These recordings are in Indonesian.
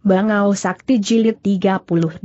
Bangau Sakti Jilid 38.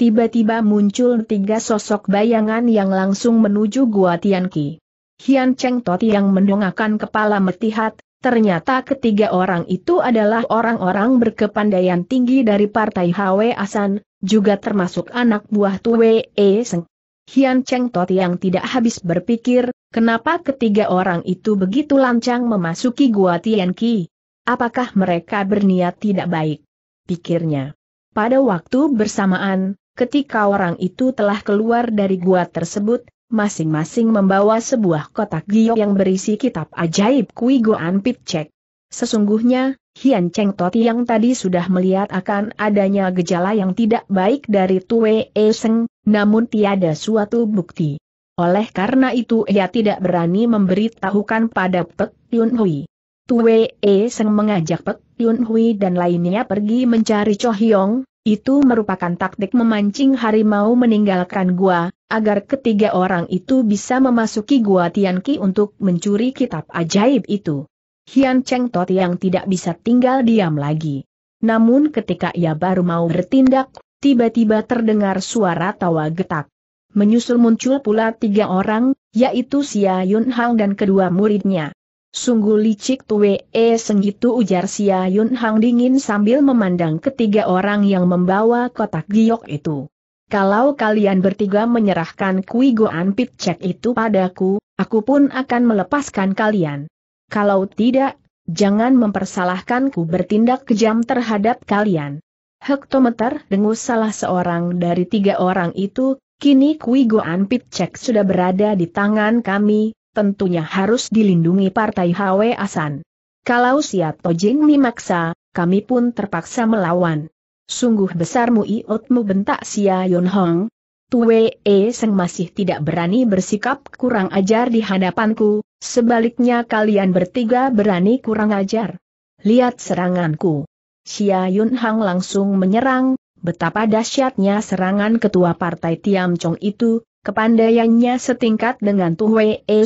Tiba-tiba muncul tiga sosok bayangan yang langsung menuju Gua Tianqi. Hian Cheng Toti yang mendongakkan kepala metihat, ternyata ketiga orang itu adalah orang-orang berkepandaian tinggi dari Partai Hwe Asan, juga termasuk anak buah Tue E Seng. Hian Cheng Toti yang tidak habis berpikir, kenapa ketiga orang itu begitu lancang memasuki Gua Tianqi. Apakah mereka berniat tidak baik? Pikirnya. Pada waktu bersamaan, ketika orang itu telah keluar dari gua tersebut, masing-masing membawa sebuah kotak giok yang berisi kitab ajaib Kui Goan pit Cek. Sesungguhnya, Hian Cheng Toti yang tadi sudah melihat akan adanya gejala yang tidak baik dari Tue E Seng, namun tiada suatu bukti. Oleh karena itu ia tidak berani memberitahukan pada Pek Yun Hui. Tue E Seng mengajak Pek Yun Hui dan lainnya pergi mencari Cho Hyong, itu merupakan taktik memancing harimau meninggalkan gua, agar ketiga orang itu bisa memasuki gua Tian Ki untuk mencuri kitab ajaib itu. Hian Cheng Tot yang tidak bisa tinggal diam lagi. Namun ketika ia baru mau bertindak, tiba-tiba terdengar suara tawa getak. Menyusul muncul pula tiga orang, yaitu Xia Yunhang dan kedua muridnya. Sungguh licik tuwe E eh, Senggitu ujar Sia Yun Hang dingin sambil memandang ketiga orang yang membawa kotak giok itu. Kalau kalian bertiga menyerahkan kui goan pit cek itu padaku, aku pun akan melepaskan kalian. Kalau tidak, jangan mempersalahkanku bertindak kejam terhadap kalian. Hektometer dengus salah seorang dari tiga orang itu, kini kui goan pit cek sudah berada di tangan kami, tentunya harus dilindungi Partai Hwe Asan. Kalau Siat Tojing memaksa, kami pun terpaksa melawan. Sungguh besarmu iotmu bentak Sia Yun Hong. Tue E Seng masih tidak berani bersikap kurang ajar di hadapanku, sebaliknya kalian bertiga berani kurang ajar. Lihat seranganku. Xia Yun Hang langsung menyerang, betapa dahsyatnya serangan ketua partai Tiam Chong itu, Kepandaiannya setingkat dengan Tuwe E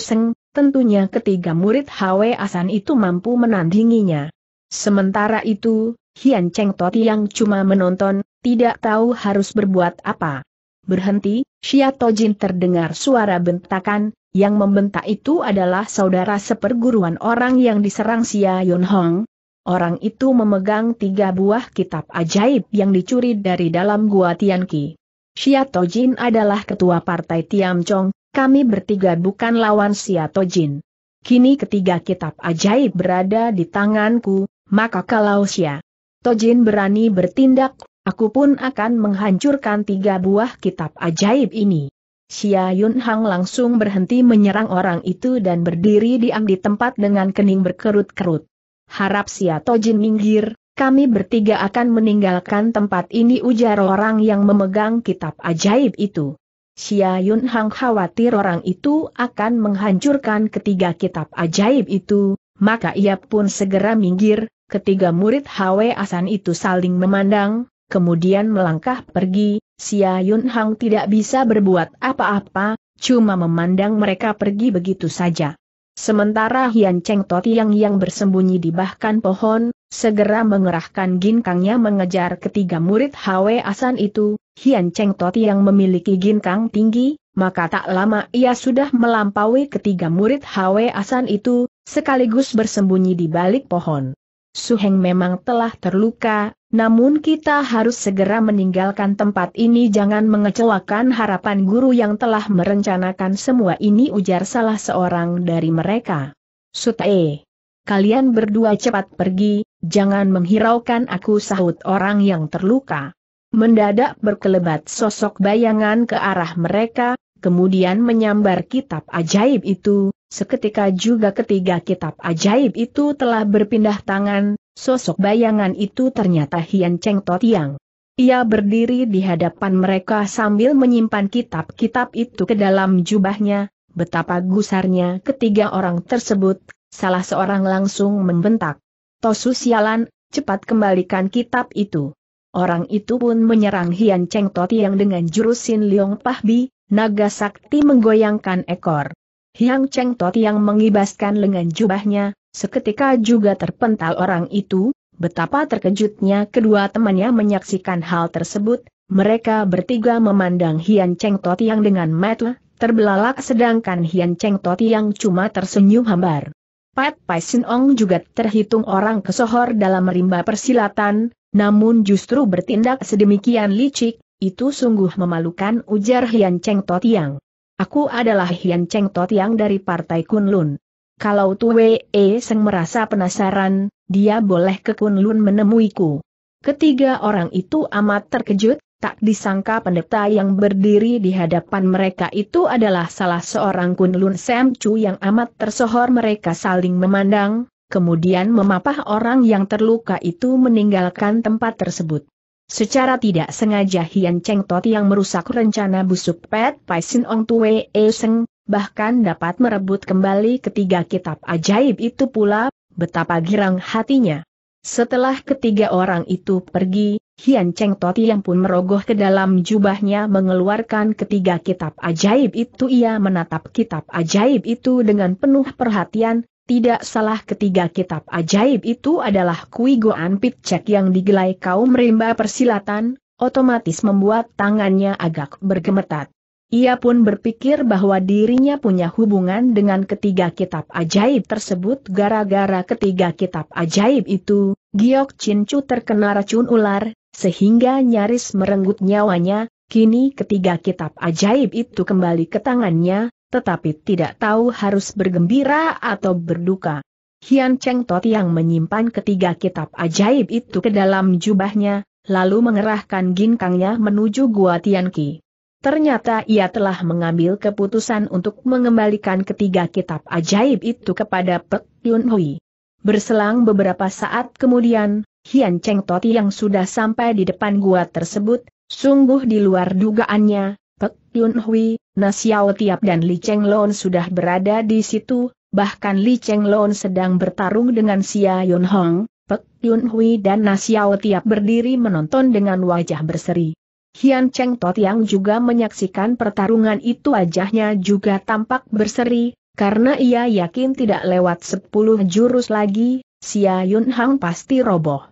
tentunya ketiga murid Hwe Asan itu mampu menandinginya. Sementara itu, Hian Cheng Toti yang cuma menonton, tidak tahu harus berbuat apa. Berhenti, Xia Tojin terdengar suara bentakan, yang membentak itu adalah saudara seperguruan orang yang diserang Xia Yun Hong. Orang itu memegang tiga buah kitab ajaib yang dicuri dari dalam gua Tianqi. Xiao Jin adalah ketua partai Tiam Chong, kami bertiga bukan lawan Xiao Jin. Kini ketiga kitab ajaib berada di tanganku, maka kalau Xia Tojin berani bertindak, aku pun akan menghancurkan tiga buah kitab ajaib ini. Xia Yun Hang langsung berhenti menyerang orang itu dan berdiri diam di tempat dengan kening berkerut-kerut. Harap Xia Tojin minggir, kami bertiga akan meninggalkan tempat ini ujar orang yang memegang kitab ajaib itu. Xia Yun Hang khawatir orang itu akan menghancurkan ketiga kitab ajaib itu, maka ia pun segera minggir, ketiga murid Hwe Asan itu saling memandang, kemudian melangkah pergi, Xia Yun Hang tidak bisa berbuat apa-apa, cuma memandang mereka pergi begitu saja. Sementara Hian Cheng Toti yang yang bersembunyi di bahkan pohon, segera mengerahkan ginkangnya mengejar ketiga murid Hwe Asan itu, Hian Cheng Toti yang memiliki ginkang tinggi, maka tak lama ia sudah melampaui ketiga murid Hwe Asan itu, sekaligus bersembunyi di balik pohon. Suheng memang telah terluka, namun kita harus segera meninggalkan tempat ini jangan mengecewakan harapan guru yang telah merencanakan semua ini ujar salah seorang dari mereka. Sutae, kalian berdua cepat pergi, Jangan menghiraukan aku sahut orang yang terluka. Mendadak berkelebat sosok bayangan ke arah mereka, kemudian menyambar kitab ajaib itu, seketika juga ketiga kitab ajaib itu telah berpindah tangan, sosok bayangan itu ternyata Hian Cheng Totiang. Ia berdiri di hadapan mereka sambil menyimpan kitab-kitab itu ke dalam jubahnya, betapa gusarnya ketiga orang tersebut, salah seorang langsung membentak. Tosu sialan, cepat kembalikan kitab itu. Orang itu pun menyerang Hian Cheng Toti yang dengan jurusin Liong Pahbi, naga sakti menggoyangkan ekor. Hian Cheng Toti yang mengibaskan lengan jubahnya, seketika juga terpental orang itu, betapa terkejutnya kedua temannya menyaksikan hal tersebut, mereka bertiga memandang Hian Cheng Toti yang dengan mata terbelalak sedangkan Hian Cheng Toti yang cuma tersenyum hambar. Pat Pai Sin Ong juga terhitung orang kesohor dalam rimba persilatan, namun justru bertindak sedemikian licik, itu sungguh memalukan ujar Hian Cheng Totiang. Aku adalah Hian Cheng Totiang dari Partai Kunlun. Kalau Tue E Seng merasa penasaran, dia boleh ke Kunlun menemuiku. Ketiga orang itu amat terkejut, Tak disangka pendeta yang berdiri di hadapan mereka itu adalah salah seorang kunlun Chu yang amat tersohor mereka saling memandang, kemudian memapah orang yang terluka itu meninggalkan tempat tersebut. Secara tidak sengaja Hian Cheng Tot yang merusak rencana busuk Pet Pai Sin Ong Tue E Seng, bahkan dapat merebut kembali ketiga kitab ajaib itu pula, betapa girang hatinya. Setelah ketiga orang itu pergi, Hian Cheng Toti yang pun merogoh ke dalam jubahnya mengeluarkan ketiga kitab ajaib itu ia menatap kitab ajaib itu dengan penuh perhatian, tidak salah ketiga kitab ajaib itu adalah Kui Goan pit Pitcek yang digelai kaum rimba persilatan, otomatis membuat tangannya agak bergemetat. Ia pun berpikir bahwa dirinya punya hubungan dengan ketiga kitab ajaib tersebut gara-gara ketiga kitab ajaib itu, Giok Chu terkena racun ular, sehingga nyaris merenggut nyawanya, kini ketiga kitab ajaib itu kembali ke tangannya, tetapi tidak tahu harus bergembira atau berduka. Hian Cheng Tot yang menyimpan ketiga kitab ajaib itu ke dalam jubahnya, lalu mengerahkan ginkangnya menuju Gua Tianqi. Ternyata ia telah mengambil keputusan untuk mengembalikan ketiga kitab ajaib itu kepada Pek Yun Hui. Berselang beberapa saat kemudian, Hian Cheng Toti yang sudah sampai di depan gua tersebut, sungguh di luar dugaannya, Pek Yun Hui, Nasiao Tiap dan Li Cheng Lon sudah berada di situ, bahkan Li Cheng Lon sedang bertarung dengan Xia Yun Hong, Pek Yun Hui dan Nasiao Tiap berdiri menonton dengan wajah berseri. Hian Cheng Tot yang juga menyaksikan pertarungan itu wajahnya juga tampak berseri, karena ia yakin tidak lewat sepuluh jurus lagi, Xia Yun Hang pasti roboh.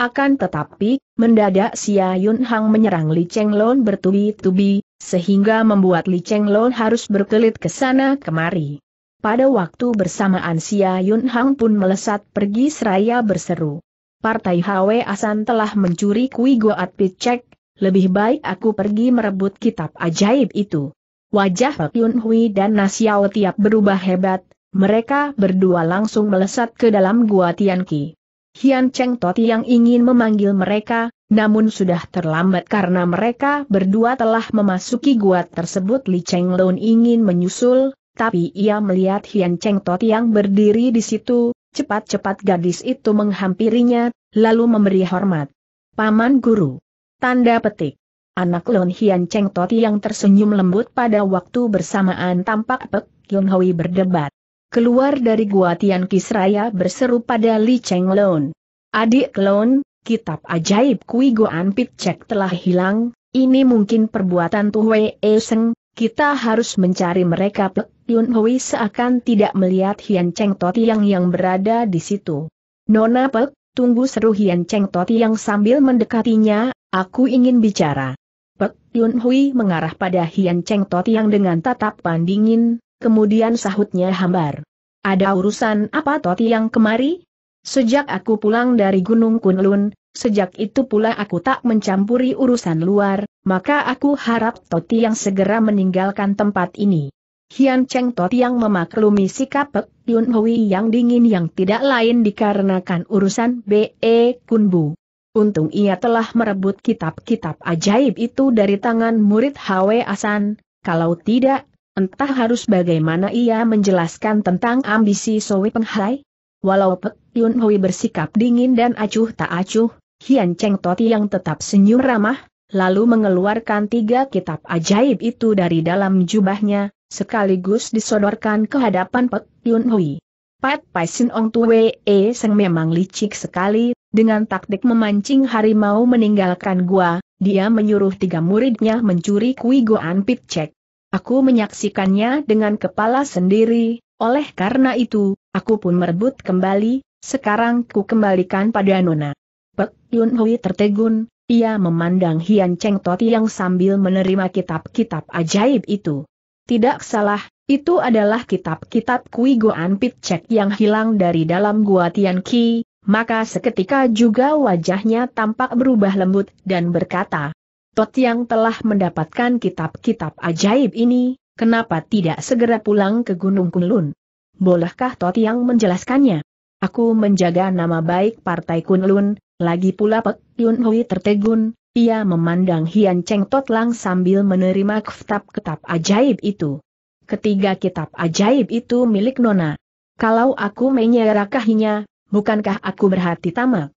Akan tetapi, mendadak Xia Yun Hang menyerang Li Cheng Lon bertubi-tubi, sehingga membuat Li Cheng Lon harus berkelit ke sana kemari. Pada waktu bersamaan Xia Yun Hang pun melesat pergi seraya berseru. Partai Hwe Asan telah mencuri Kui Goat Picek, lebih baik aku pergi merebut kitab ajaib itu. Wajah Pak Yun Hui dan Nasiao tiap berubah hebat, mereka berdua langsung melesat ke dalam gua Tianqi. Hian Cheng Toti yang ingin memanggil mereka, namun sudah terlambat karena mereka berdua telah memasuki gua tersebut Li Cheng Lun ingin menyusul, tapi ia melihat Hian Cheng Toti yang berdiri di situ, cepat-cepat gadis itu menghampirinya, lalu memberi hormat. Paman Guru. Tanda petik. Anak Lun Hian Cheng Toti yang tersenyum lembut pada waktu bersamaan tampak Pek Yun Hui berdebat. Keluar dari gua Tian Kisraya berseru pada Li Cheng Lone. Adik Lone, kitab ajaib Kui Goan Cek telah hilang, ini mungkin perbuatan E Seng, kita harus mencari mereka Pek Yun Hui seakan tidak melihat Hian Cheng Tiang yang berada di situ. Nona Pek, tunggu seru Hian Cheng yang sambil mendekatinya, aku ingin bicara. Pek Yun Hui mengarah pada Hian Cheng yang dengan tatapan dingin, kemudian sahutnya hambar. Ada urusan apa Toti yang kemari? Sejak aku pulang dari Gunung Kunlun, sejak itu pula aku tak mencampuri urusan luar, maka aku harap Toti yang segera meninggalkan tempat ini. Hian Cheng Toti yang memaklumi sikap Pek Yun Hui yang dingin yang tidak lain dikarenakan urusan B.E. Kun Bu. Untung ia telah merebut kitab-kitab ajaib itu dari tangan murid Hwe Asan, kalau tidak Entah harus bagaimana ia menjelaskan tentang ambisi Soe Penghai? Walau Pek Yun Hui bersikap dingin dan acuh tak acuh, Hian Cheng Toti yang tetap senyum ramah, lalu mengeluarkan tiga kitab ajaib itu dari dalam jubahnya, sekaligus disodorkan ke hadapan Pek Yun Hui. Pat Pai Sin Ong Wei E Seng memang licik sekali, dengan taktik memancing harimau meninggalkan gua, dia menyuruh tiga muridnya mencuri kui goan pit pikcek. Aku menyaksikannya dengan kepala sendiri, oleh karena itu, aku pun merebut kembali, sekarang ku kembalikan pada Nona. Pek Yun Hui tertegun, ia memandang Hian Cheng Toti yang sambil menerima kitab-kitab ajaib itu. Tidak salah, itu adalah kitab-kitab Kui Goan Cek yang hilang dari dalam gua Tian Ki, maka seketika juga wajahnya tampak berubah lembut dan berkata, Tot yang telah mendapatkan kitab-kitab ajaib ini, kenapa tidak segera pulang ke Gunung Kunlun? Bolehkah Tot yang menjelaskannya? Aku menjaga nama baik Partai Kunlun, lagi pula Pek Yun Hui tertegun, ia memandang Hian Cheng Tot Lang sambil menerima kitab-kitab ajaib itu. Ketiga kitab ajaib itu milik Nona. Kalau aku menyerakahinya, bukankah aku berhati tamak?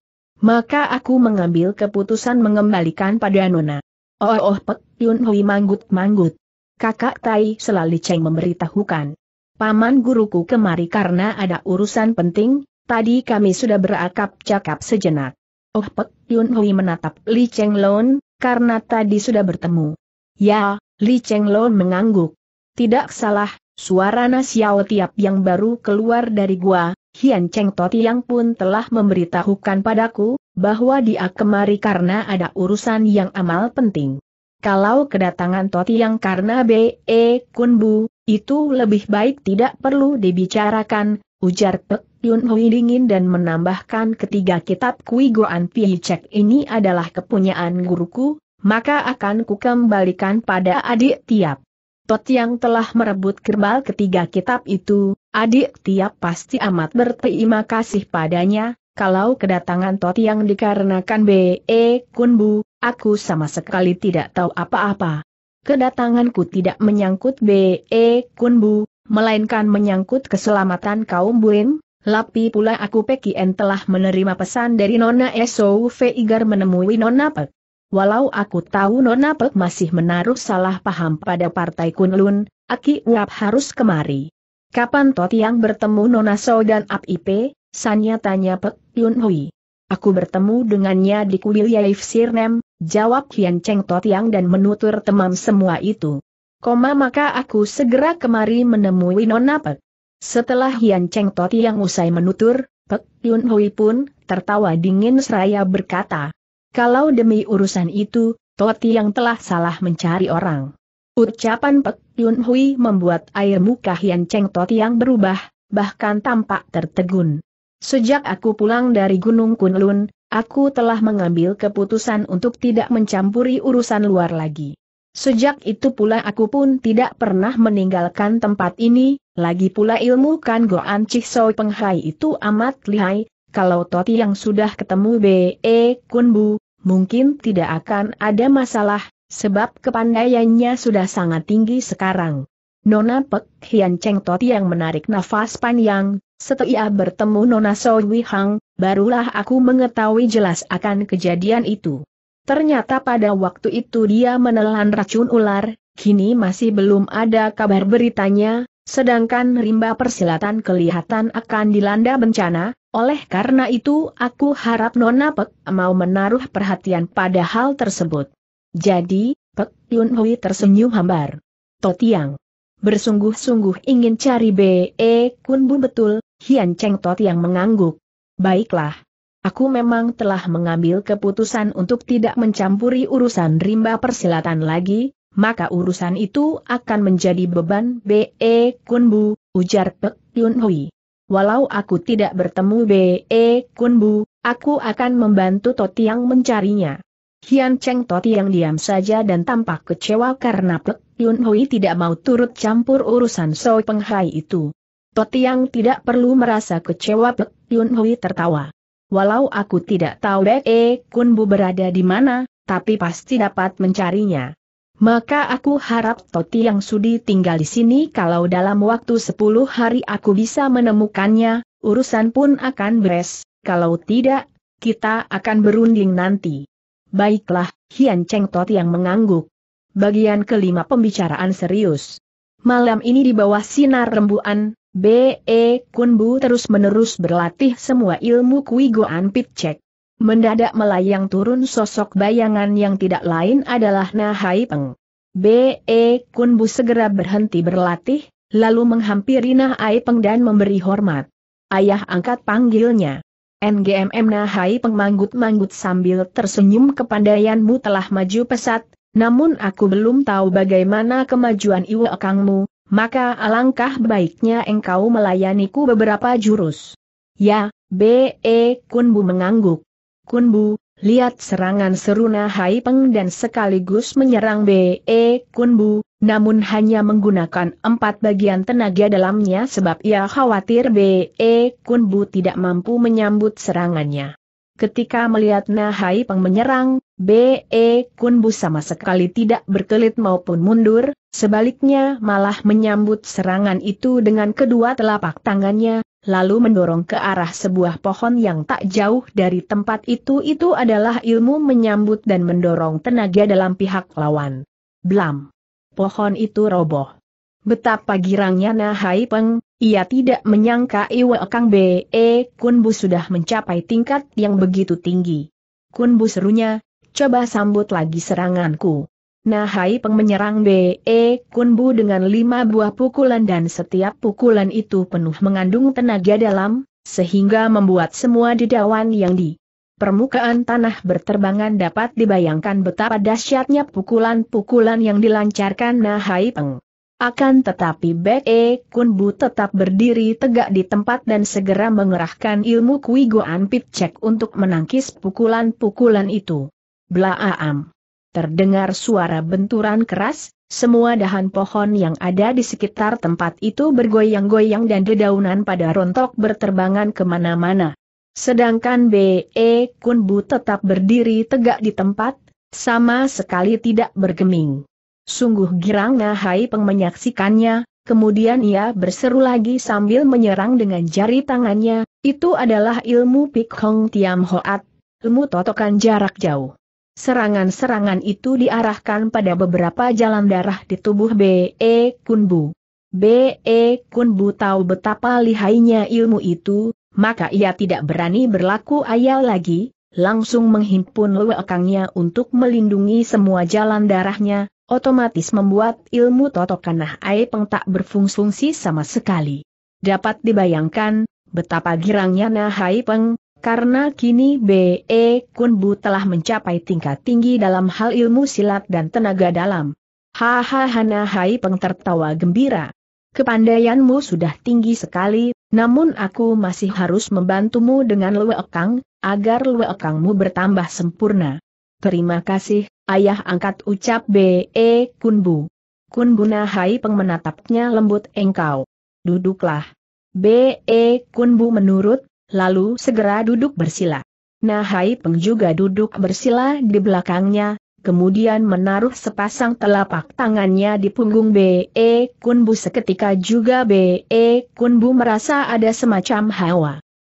maka aku mengambil keputusan mengembalikan pada Nona. Oh oh Pek Yun Hui manggut-manggut. Kakak Tai selalu ceng memberitahukan. Paman guruku kemari karena ada urusan penting, tadi kami sudah berakap cakap sejenak. Oh Pek Yun Hui menatap Li Cheng Lon, karena tadi sudah bertemu. Ya, Li Cheng Lon mengangguk. Tidak salah, suara Nasiao Tiap yang baru keluar dari gua, Hian Cheng Totiang pun telah memberitahukan padaku, bahwa dia kemari karena ada urusan yang amal penting. Kalau kedatangan Totiang karena B.E. Kunbu, itu lebih baik tidak perlu dibicarakan, ujar Pek Yun Hui dingin dan menambahkan ketiga kitab Kui Goan Pi Cek ini adalah kepunyaan guruku, maka akan kukembalikan pada adik tiap. Tot yang telah merebut kerbal ketiga kitab itu, Adik tiap pasti amat berterima kasih padanya, kalau kedatangan Tot yang dikarenakan B.E. Kunbu, aku sama sekali tidak tahu apa-apa. Kedatanganku tidak menyangkut B.E. Kunbu, melainkan menyangkut keselamatan kaum Buin, Lapi pula aku Pekien telah menerima pesan dari Nona Esou Igar menemui Nona Pek. Walau aku tahu Nona Pek masih menaruh salah paham pada partai Kunlun, Aki Uap harus kemari. Kapan yang bertemu Nona So dan Ip, Sanya tanya Pek Yun Hui. Aku bertemu dengannya di kuil Yaif Sirnem, jawab Hian Cheng yang dan menutur temam semua itu. Koma maka aku segera kemari menemui Nona Pek. Setelah Hian Cheng yang usai menutur, Pek Yun Hui pun tertawa dingin seraya berkata. Kalau demi urusan itu, Toti yang telah salah mencari orang. Ucapan Pek Yun Hui membuat air muka Hian Cheng yang berubah, bahkan tampak tertegun. Sejak aku pulang dari Gunung Kunlun, aku telah mengambil keputusan untuk tidak mencampuri urusan luar lagi. Sejak itu pula aku pun tidak pernah meninggalkan tempat ini, lagi pula ilmu kan Goan Peng Penghai itu amat lihai, kalau Toti yang sudah ketemu B.E. E Kunbu, mungkin tidak akan ada masalah, Sebab kepandaiannya sudah sangat tinggi sekarang. Nona Pek Hian Cheng Tot yang menarik nafas panjang, setelah bertemu Nona Soi Hang, barulah aku mengetahui jelas akan kejadian itu. Ternyata pada waktu itu dia menelan racun ular, kini masih belum ada kabar beritanya, sedangkan rimba persilatan kelihatan akan dilanda bencana, oleh karena itu aku harap Nona Pek mau menaruh perhatian pada hal tersebut. Jadi, Pek Yun Hui tersenyum hambar. Totiang. Bersungguh-sungguh ingin cari B.E. Kun Bu betul, Hian Cheng Totiang mengangguk. Baiklah. Aku memang telah mengambil keputusan untuk tidak mencampuri urusan rimba persilatan lagi, maka urusan itu akan menjadi beban B.E. Kunbu, ujar Pek Yun Hui. Walau aku tidak bertemu B.E. Kunbu, aku akan membantu Totiang mencarinya. Hian Cheng Toti yang diam saja dan tampak kecewa karena Pek Yun Hui tidak mau turut campur urusan So Peng Hai itu. Toti yang tidak perlu merasa kecewa Pek Yun Hui tertawa. Walau aku tidak tahu Bek E Kun Bu berada di mana, tapi pasti dapat mencarinya. Maka aku harap Toti yang sudi tinggal di sini kalau dalam waktu 10 hari aku bisa menemukannya, urusan pun akan beres, kalau tidak, kita akan berunding nanti. Baiklah, Hian Cheng Tot yang mengangguk. Bagian kelima pembicaraan serius. Malam ini di bawah sinar rembuan, B.E. Kun Bu terus-menerus berlatih semua ilmu Kui Goan pit Pitcek. Mendadak melayang turun sosok bayangan yang tidak lain adalah Nahai Peng. B.E. Kun Bu segera berhenti berlatih, lalu menghampiri Nahai Peng dan memberi hormat. Ayah angkat panggilnya. NGMM Nahai pengmanggut-manggut sambil tersenyum kepandaianmu telah maju pesat, namun aku belum tahu bagaimana kemajuan Iwa Kangmu, maka alangkah baiknya engkau melayaniku beberapa jurus. Ya, B.E. Kunbu mengangguk. Kunbu, lihat serangan Seruna Hai Peng dan sekaligus menyerang B.E. E Kunbu, namun hanya menggunakan empat bagian tenaga dalamnya sebab ia khawatir B.E. E Kunbu tidak mampu menyambut serangannya. Ketika melihat Nahai Peng menyerang, B.E. Kunbu sama sekali tidak berkelit maupun mundur, sebaliknya malah menyambut serangan itu dengan kedua telapak tangannya, lalu mendorong ke arah sebuah pohon yang tak jauh dari tempat itu. Itu adalah ilmu menyambut dan mendorong tenaga dalam pihak lawan. Blam! Pohon itu roboh. Betapa girangnya Nahai Peng, ia tidak menyangka Iwe Kang B.E. Kunbu sudah mencapai tingkat yang begitu tinggi. Kunbu serunya, coba sambut lagi seranganku. Nah hai menyerang B.E. Kunbu dengan lima buah pukulan dan setiap pukulan itu penuh mengandung tenaga dalam, sehingga membuat semua dedawan yang di permukaan tanah berterbangan dapat dibayangkan betapa dahsyatnya pukulan-pukulan yang dilancarkan Nah hai Peng. Akan tetapi Bek Kunbu tetap berdiri tegak di tempat dan segera mengerahkan ilmu Kui Goan Pip Cek untuk menangkis pukulan-pukulan itu. Blaam. Terdengar suara benturan keras, semua dahan pohon yang ada di sekitar tempat itu bergoyang-goyang dan dedaunan pada rontok berterbangan kemana-mana. Sedangkan B.E. Kunbu tetap berdiri tegak di tempat, sama sekali tidak bergeming. Sungguh girang Nahai Peng menyaksikannya, kemudian ia berseru lagi sambil menyerang dengan jari tangannya, itu adalah ilmu Pik Hong Tiam Hoat, ilmu totokan jarak jauh. Serangan-serangan itu diarahkan pada beberapa jalan darah di tubuh B.E. E Kunbu. B.E. E Kunbu tahu betapa lihainya ilmu itu, maka ia tidak berani berlaku ayal lagi, langsung menghimpun lewekangnya untuk melindungi semua jalan darahnya, otomatis membuat ilmu totokanah Peng tak berfungsi sama sekali. Dapat dibayangkan, betapa girangnya Nah Peng. Karena kini B.E. Kunbu telah mencapai tingkat tinggi dalam hal ilmu silat dan tenaga dalam. Hahaha Hana Hai Peng tertawa gembira. Kepandaianmu sudah tinggi sekali, namun aku masih harus membantumu dengan luekang, agar luekangmu bertambah sempurna. Terima kasih, ayah angkat ucap B.E. Kunbu. Kunbu Nahai Peng menatapnya lembut engkau. Duduklah. B.E. Kunbu menurut lalu segera duduk bersila. Nahai Peng juga duduk bersila di belakangnya, kemudian menaruh sepasang telapak tangannya di punggung B.E. Kunbu seketika juga B.E. Kunbu merasa ada semacam hawa.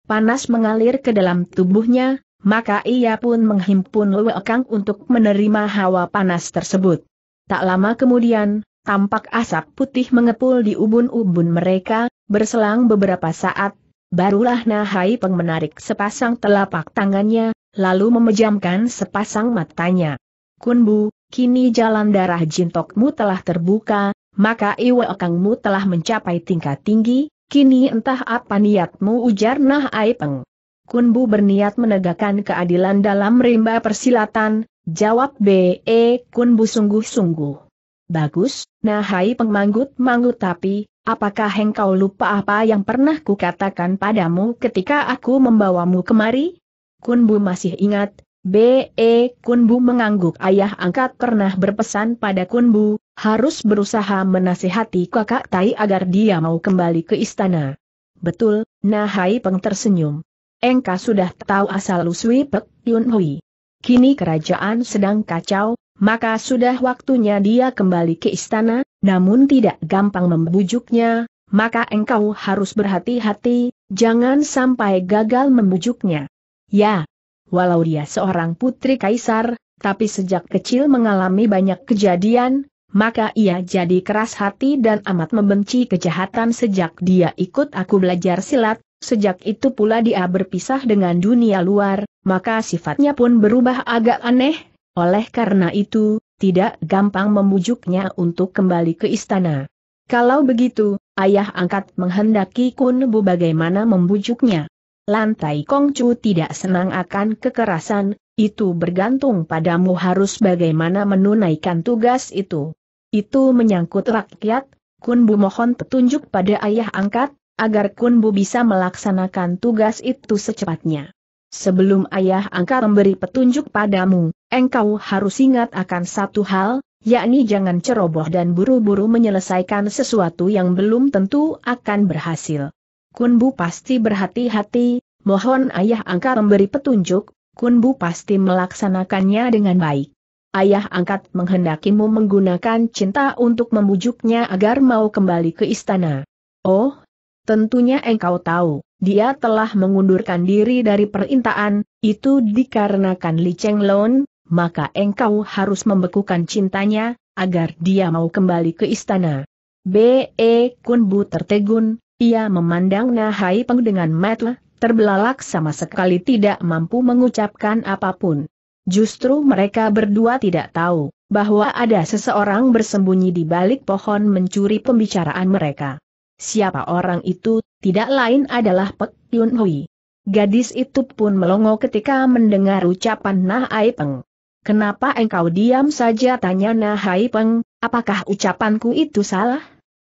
Panas mengalir ke dalam tubuhnya, maka ia pun menghimpun Luekang untuk menerima hawa panas tersebut. Tak lama kemudian, tampak asap putih mengepul di ubun-ubun mereka, berselang beberapa saat, barulah Nahai Peng menarik sepasang telapak tangannya, lalu memejamkan sepasang matanya. Kunbu, kini jalan darah jintokmu telah terbuka, maka iwa okangmu telah mencapai tingkat tinggi, kini entah apa niatmu ujar Nahai Peng. Kunbu berniat menegakkan keadilan dalam rimba persilatan, jawab B.E. Kunbu sungguh-sungguh. Bagus, nahai pengmanggut-manggut tapi, apakah engkau lupa apa yang pernah kukatakan padamu ketika aku membawamu kemari? Kunbu masih ingat, B.E. Kunbu mengangguk ayah angkat pernah berpesan pada Kunbu, harus berusaha menasihati kakak Tai agar dia mau kembali ke istana. Betul, Nahai Peng tersenyum. Engkau sudah tahu asal usui Pek Yun Hui. Kini kerajaan sedang kacau, maka sudah waktunya dia kembali ke istana, namun tidak gampang membujuknya, maka engkau harus berhati-hati, jangan sampai gagal membujuknya. Ya, walau dia seorang putri kaisar, tapi sejak kecil mengalami banyak kejadian, maka ia jadi keras hati dan amat membenci kejahatan sejak dia ikut aku belajar silat, sejak itu pula dia berpisah dengan dunia luar, maka sifatnya pun berubah agak aneh, oleh karena itu, tidak gampang membujuknya untuk kembali ke istana. Kalau begitu, ayah angkat menghendaki Kunbu bagaimana membujuknya. Lantai Kongcu tidak senang akan kekerasan, itu bergantung padamu harus bagaimana menunaikan tugas itu. Itu menyangkut rakyat, Kunbu mohon petunjuk pada ayah angkat, agar Kunbu bisa melaksanakan tugas itu secepatnya. Sebelum ayah angkat memberi petunjuk padamu, engkau harus ingat akan satu hal, yakni jangan ceroboh dan buru-buru menyelesaikan sesuatu yang belum tentu akan berhasil. Kunbu pasti berhati-hati, mohon ayah angkat memberi petunjuk, Kunbu pasti melaksanakannya dengan baik. Ayah angkat menghendakimu menggunakan cinta untuk membujuknya agar mau kembali ke istana. Oh, tentunya engkau tahu. Dia telah mengundurkan diri dari perintahan itu dikarenakan Li Cheng Lon, maka engkau harus membekukan cintanya, agar dia mau kembali ke istana. B.E. Kun Bu tertegun, ia memandang Nahai Peng dengan mata, terbelalak sama sekali tidak mampu mengucapkan apapun. Justru mereka berdua tidak tahu bahwa ada seseorang bersembunyi di balik pohon mencuri pembicaraan mereka. Siapa orang itu, tidak lain adalah Pek Yun Hui. Gadis itu pun melongo ketika mendengar ucapan Hai nah Peng. Kenapa engkau diam saja tanya Hai nah Peng, apakah ucapanku itu salah?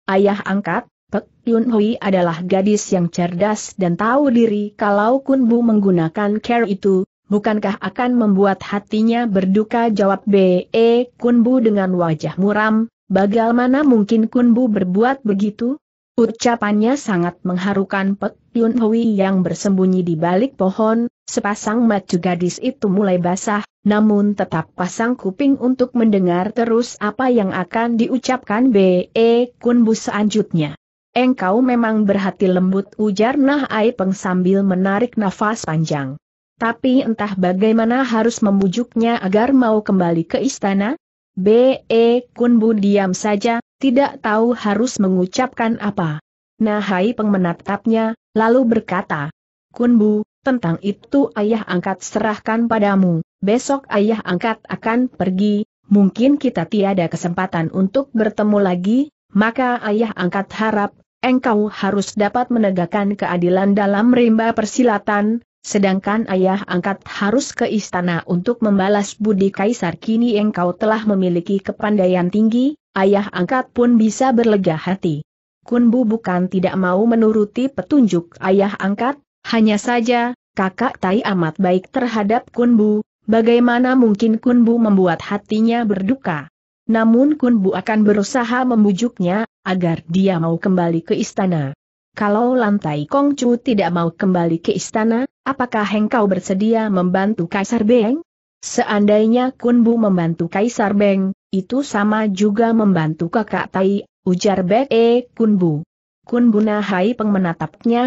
Ayah angkat, Pek Yun Hui adalah gadis yang cerdas dan tahu diri kalau Kun Bu menggunakan care itu, bukankah akan membuat hatinya berduka jawab B.E. Kunbu dengan wajah muram, bagaimana mungkin Kunbu berbuat begitu? Ucapannya sangat mengharukan Pek Yun Hui yang bersembunyi di balik pohon, sepasang mata gadis itu mulai basah, namun tetap pasang kuping untuk mendengar terus apa yang akan diucapkan B.E. Kunbu selanjutnya. Engkau memang berhati lembut ujar Nah Ai Peng sambil menarik nafas panjang. Tapi entah bagaimana harus membujuknya agar mau kembali ke istana? B.E. Kunbu diam saja, tidak tahu harus mengucapkan apa. Nahai Peng menatapnya, lalu berkata, Kunbu, tentang itu ayah angkat serahkan padamu, besok ayah angkat akan pergi, mungkin kita tiada kesempatan untuk bertemu lagi, maka ayah angkat harap, engkau harus dapat menegakkan keadilan dalam rimba persilatan, Sedangkan ayah angkat harus ke istana untuk membalas budi kaisar kini engkau telah memiliki kepandaian tinggi, ayah angkat pun bisa berlega hati. Kunbu bukan tidak mau menuruti petunjuk ayah angkat, hanya saja, kakak Tai amat baik terhadap Kunbu, bagaimana mungkin Kunbu membuat hatinya berduka. Namun Kunbu akan berusaha membujuknya, agar dia mau kembali ke istana. Kalau Lantai Kongcu tidak mau kembali ke istana, apakah engkau bersedia membantu Kaisar Beng? Seandainya Kunbu membantu Kaisar Beng, itu sama juga membantu kakak Tai, ujar Be Kunbu. Kunbu Nahai Peng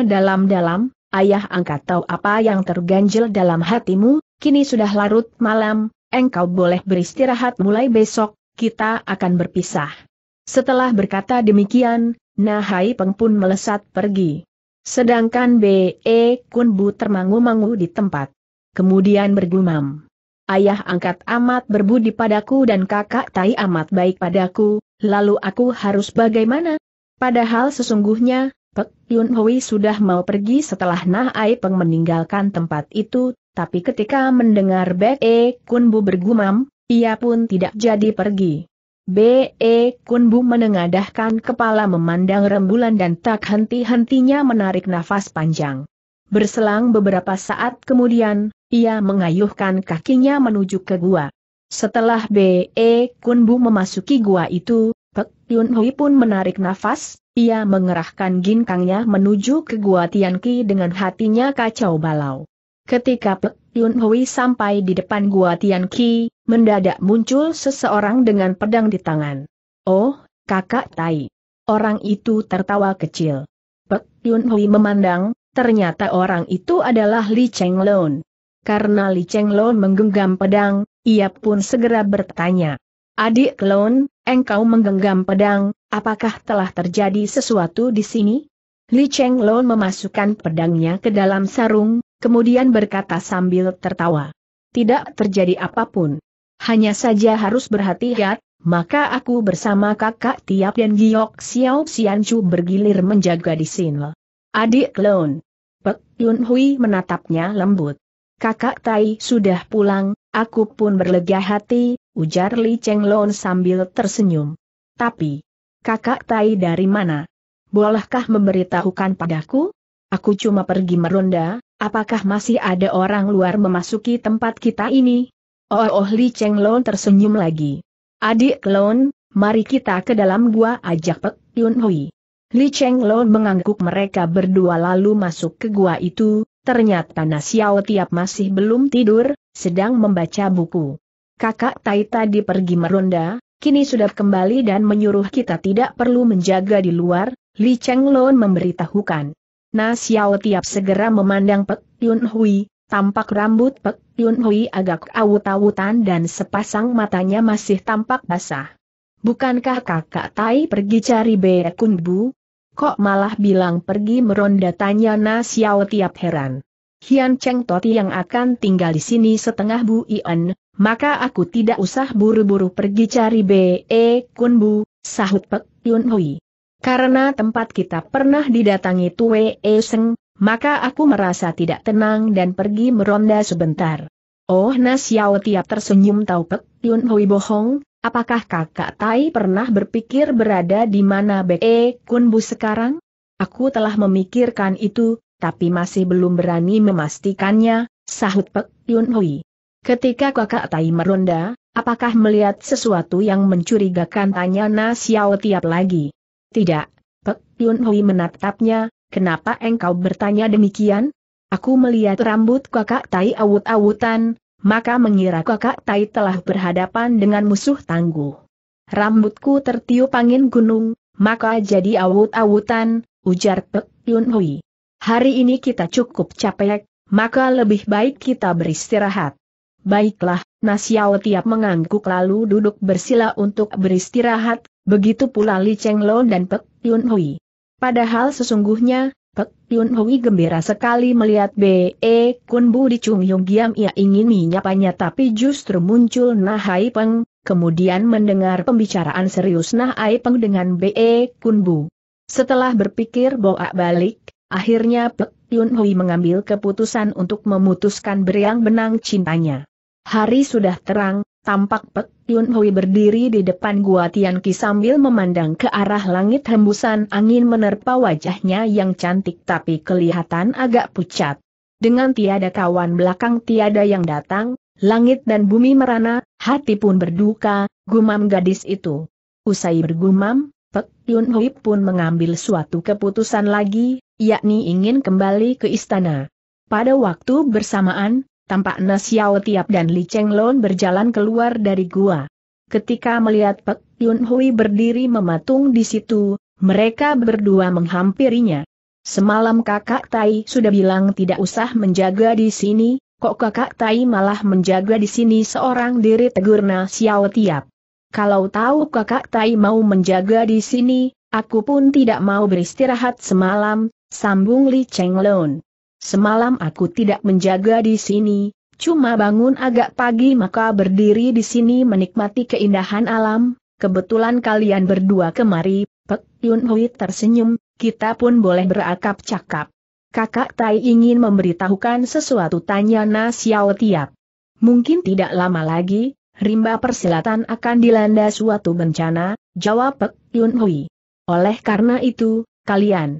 dalam-dalam, ayah angkat tahu apa yang terganjil dalam hatimu, kini sudah larut malam, engkau boleh beristirahat mulai besok, kita akan berpisah. Setelah berkata demikian, Nahai Peng pun melesat pergi. Sedangkan B.E. Kunbu termangu-mangu di tempat. Kemudian bergumam. Ayah angkat amat berbudi padaku dan kakak tai amat baik padaku, lalu aku harus bagaimana? Padahal sesungguhnya, Pek Yun Hui sudah mau pergi setelah Nah Ai Peng meninggalkan tempat itu, tapi ketika mendengar Be Kunbu bergumam, ia pun tidak jadi pergi. B.E. Kunbu menengadahkan kepala memandang rembulan dan tak henti-hentinya menarik nafas panjang. Berselang beberapa saat kemudian, ia mengayuhkan kakinya menuju ke gua. Setelah B.E. Kunbu memasuki gua itu, Pek Yun Hui pun menarik nafas, ia mengerahkan ginkangnya menuju ke gua Tianqi dengan hatinya kacau balau. Ketika Pek Yun Hui sampai di depan gua Tian Ki, mendadak muncul seseorang dengan pedang di tangan. Oh, kakak Tai. Orang itu tertawa kecil. Pek Yun Hui memandang, ternyata orang itu adalah Li Cheng Lun. Karena Li Cheng Lun menggenggam pedang, ia pun segera bertanya. Adik Lun, engkau menggenggam pedang, apakah telah terjadi sesuatu di sini? Li Cheng Lun memasukkan pedangnya ke dalam sarung, kemudian berkata sambil tertawa. Tidak terjadi apapun. Hanya saja harus berhati-hati, maka aku bersama kakak Tiap dan Giok Xiao Xianchu bergilir menjaga di sini. Adik klon. Pek Yun Hui menatapnya lembut. Kakak Tai sudah pulang, aku pun berlega hati, ujar Li Cheng Lon sambil tersenyum. Tapi, kakak Tai dari mana? Bolehkah memberitahukan padaku? Aku cuma pergi meronda, Apakah masih ada orang luar memasuki tempat kita ini? Oh, oh Li Cheng Lon tersenyum lagi. Adik Lon, mari kita ke dalam gua ajak Pek Yun Hui. Li Cheng Lon mengangguk mereka berdua lalu masuk ke gua itu, ternyata Nasiao Tiap masih belum tidur, sedang membaca buku. Kakak Tai tadi pergi meronda, kini sudah kembali dan menyuruh kita tidak perlu menjaga di luar, Li Cheng Lon memberitahukan. Xiao Tiap segera memandang Pek Yun Hui, tampak rambut Pek Yun Hui agak awut-awutan dan sepasang matanya masih tampak basah. Bukankah kakak Tai pergi cari Be Kun Bu? Kok malah bilang pergi meronda tanya Xiao Tiap heran. Hian Cheng Toti yang akan tinggal di sini setengah Bu Ian, maka aku tidak usah buru-buru pergi cari Be Kun Bu, sahut Pek Yun Hui. Karena tempat kita pernah didatangi Tue E maka aku merasa tidak tenang dan pergi meronda sebentar. Oh Nasiao tiap tersenyum tahu Pek Yun Hui bohong, apakah kakak Tai pernah berpikir berada di mana Be E Kun Bu sekarang? Aku telah memikirkan itu, tapi masih belum berani memastikannya, sahut Pek Yun Hui. Ketika kakak Tai meronda, apakah melihat sesuatu yang mencurigakan tanya Nasiao tiap lagi? Tidak, Pek Yun Hui menatapnya, kenapa engkau bertanya demikian? Aku melihat rambut kakak Tai awut-awutan, maka mengira kakak Tai telah berhadapan dengan musuh tangguh. Rambutku tertiup angin gunung, maka jadi awut-awutan, ujar Pek Yun Hui. Hari ini kita cukup capek, maka lebih baik kita beristirahat. Baiklah, Nasiao Tiap mengangguk lalu duduk bersila untuk beristirahat, begitu pula Li Cheng Lo dan Pek Yun Hui. Padahal sesungguhnya, Pek Yun Hui gembira sekali melihat B.E. Kun Bu di Chung Yung Giam ia ingin menyapanya tapi justru muncul Nah Hai Peng, kemudian mendengar pembicaraan serius Nah Hai Peng dengan B.E. Kun Bu. Setelah berpikir bawa balik, akhirnya Pek Yun Hui mengambil keputusan untuk memutuskan beriang benang cintanya. Hari sudah terang, tampak Pek Yun Hui berdiri di depan gua Tian Ki sambil memandang ke arah langit hembusan angin menerpa wajahnya yang cantik tapi kelihatan agak pucat. Dengan tiada kawan belakang tiada yang datang, langit dan bumi merana, hati pun berduka, gumam gadis itu. Usai bergumam, Pek Yun Hui pun mengambil suatu keputusan lagi, yakni ingin kembali ke istana. Pada waktu bersamaan, Tampak Nasiao Tiap dan Li Cheng Lon berjalan keluar dari gua. Ketika melihat Pek Yun Hui berdiri mematung di situ, mereka berdua menghampirinya. Semalam kakak Tai sudah bilang tidak usah menjaga di sini, kok kakak Tai malah menjaga di sini seorang diri tegur Nasiao Tiap. Kalau tahu kakak Tai mau menjaga di sini, aku pun tidak mau beristirahat semalam, sambung Li Cheng Lon. Semalam aku tidak menjaga di sini, cuma bangun agak pagi maka berdiri di sini menikmati keindahan alam, kebetulan kalian berdua kemari, Pek Yun Hui tersenyum, kita pun boleh berakap cakap. Kakak Tai ingin memberitahukan sesuatu tanya Na Xiao Tiap. Mungkin tidak lama lagi, rimba persilatan akan dilanda suatu bencana, jawab Pek Yun Hui. Oleh karena itu, kalian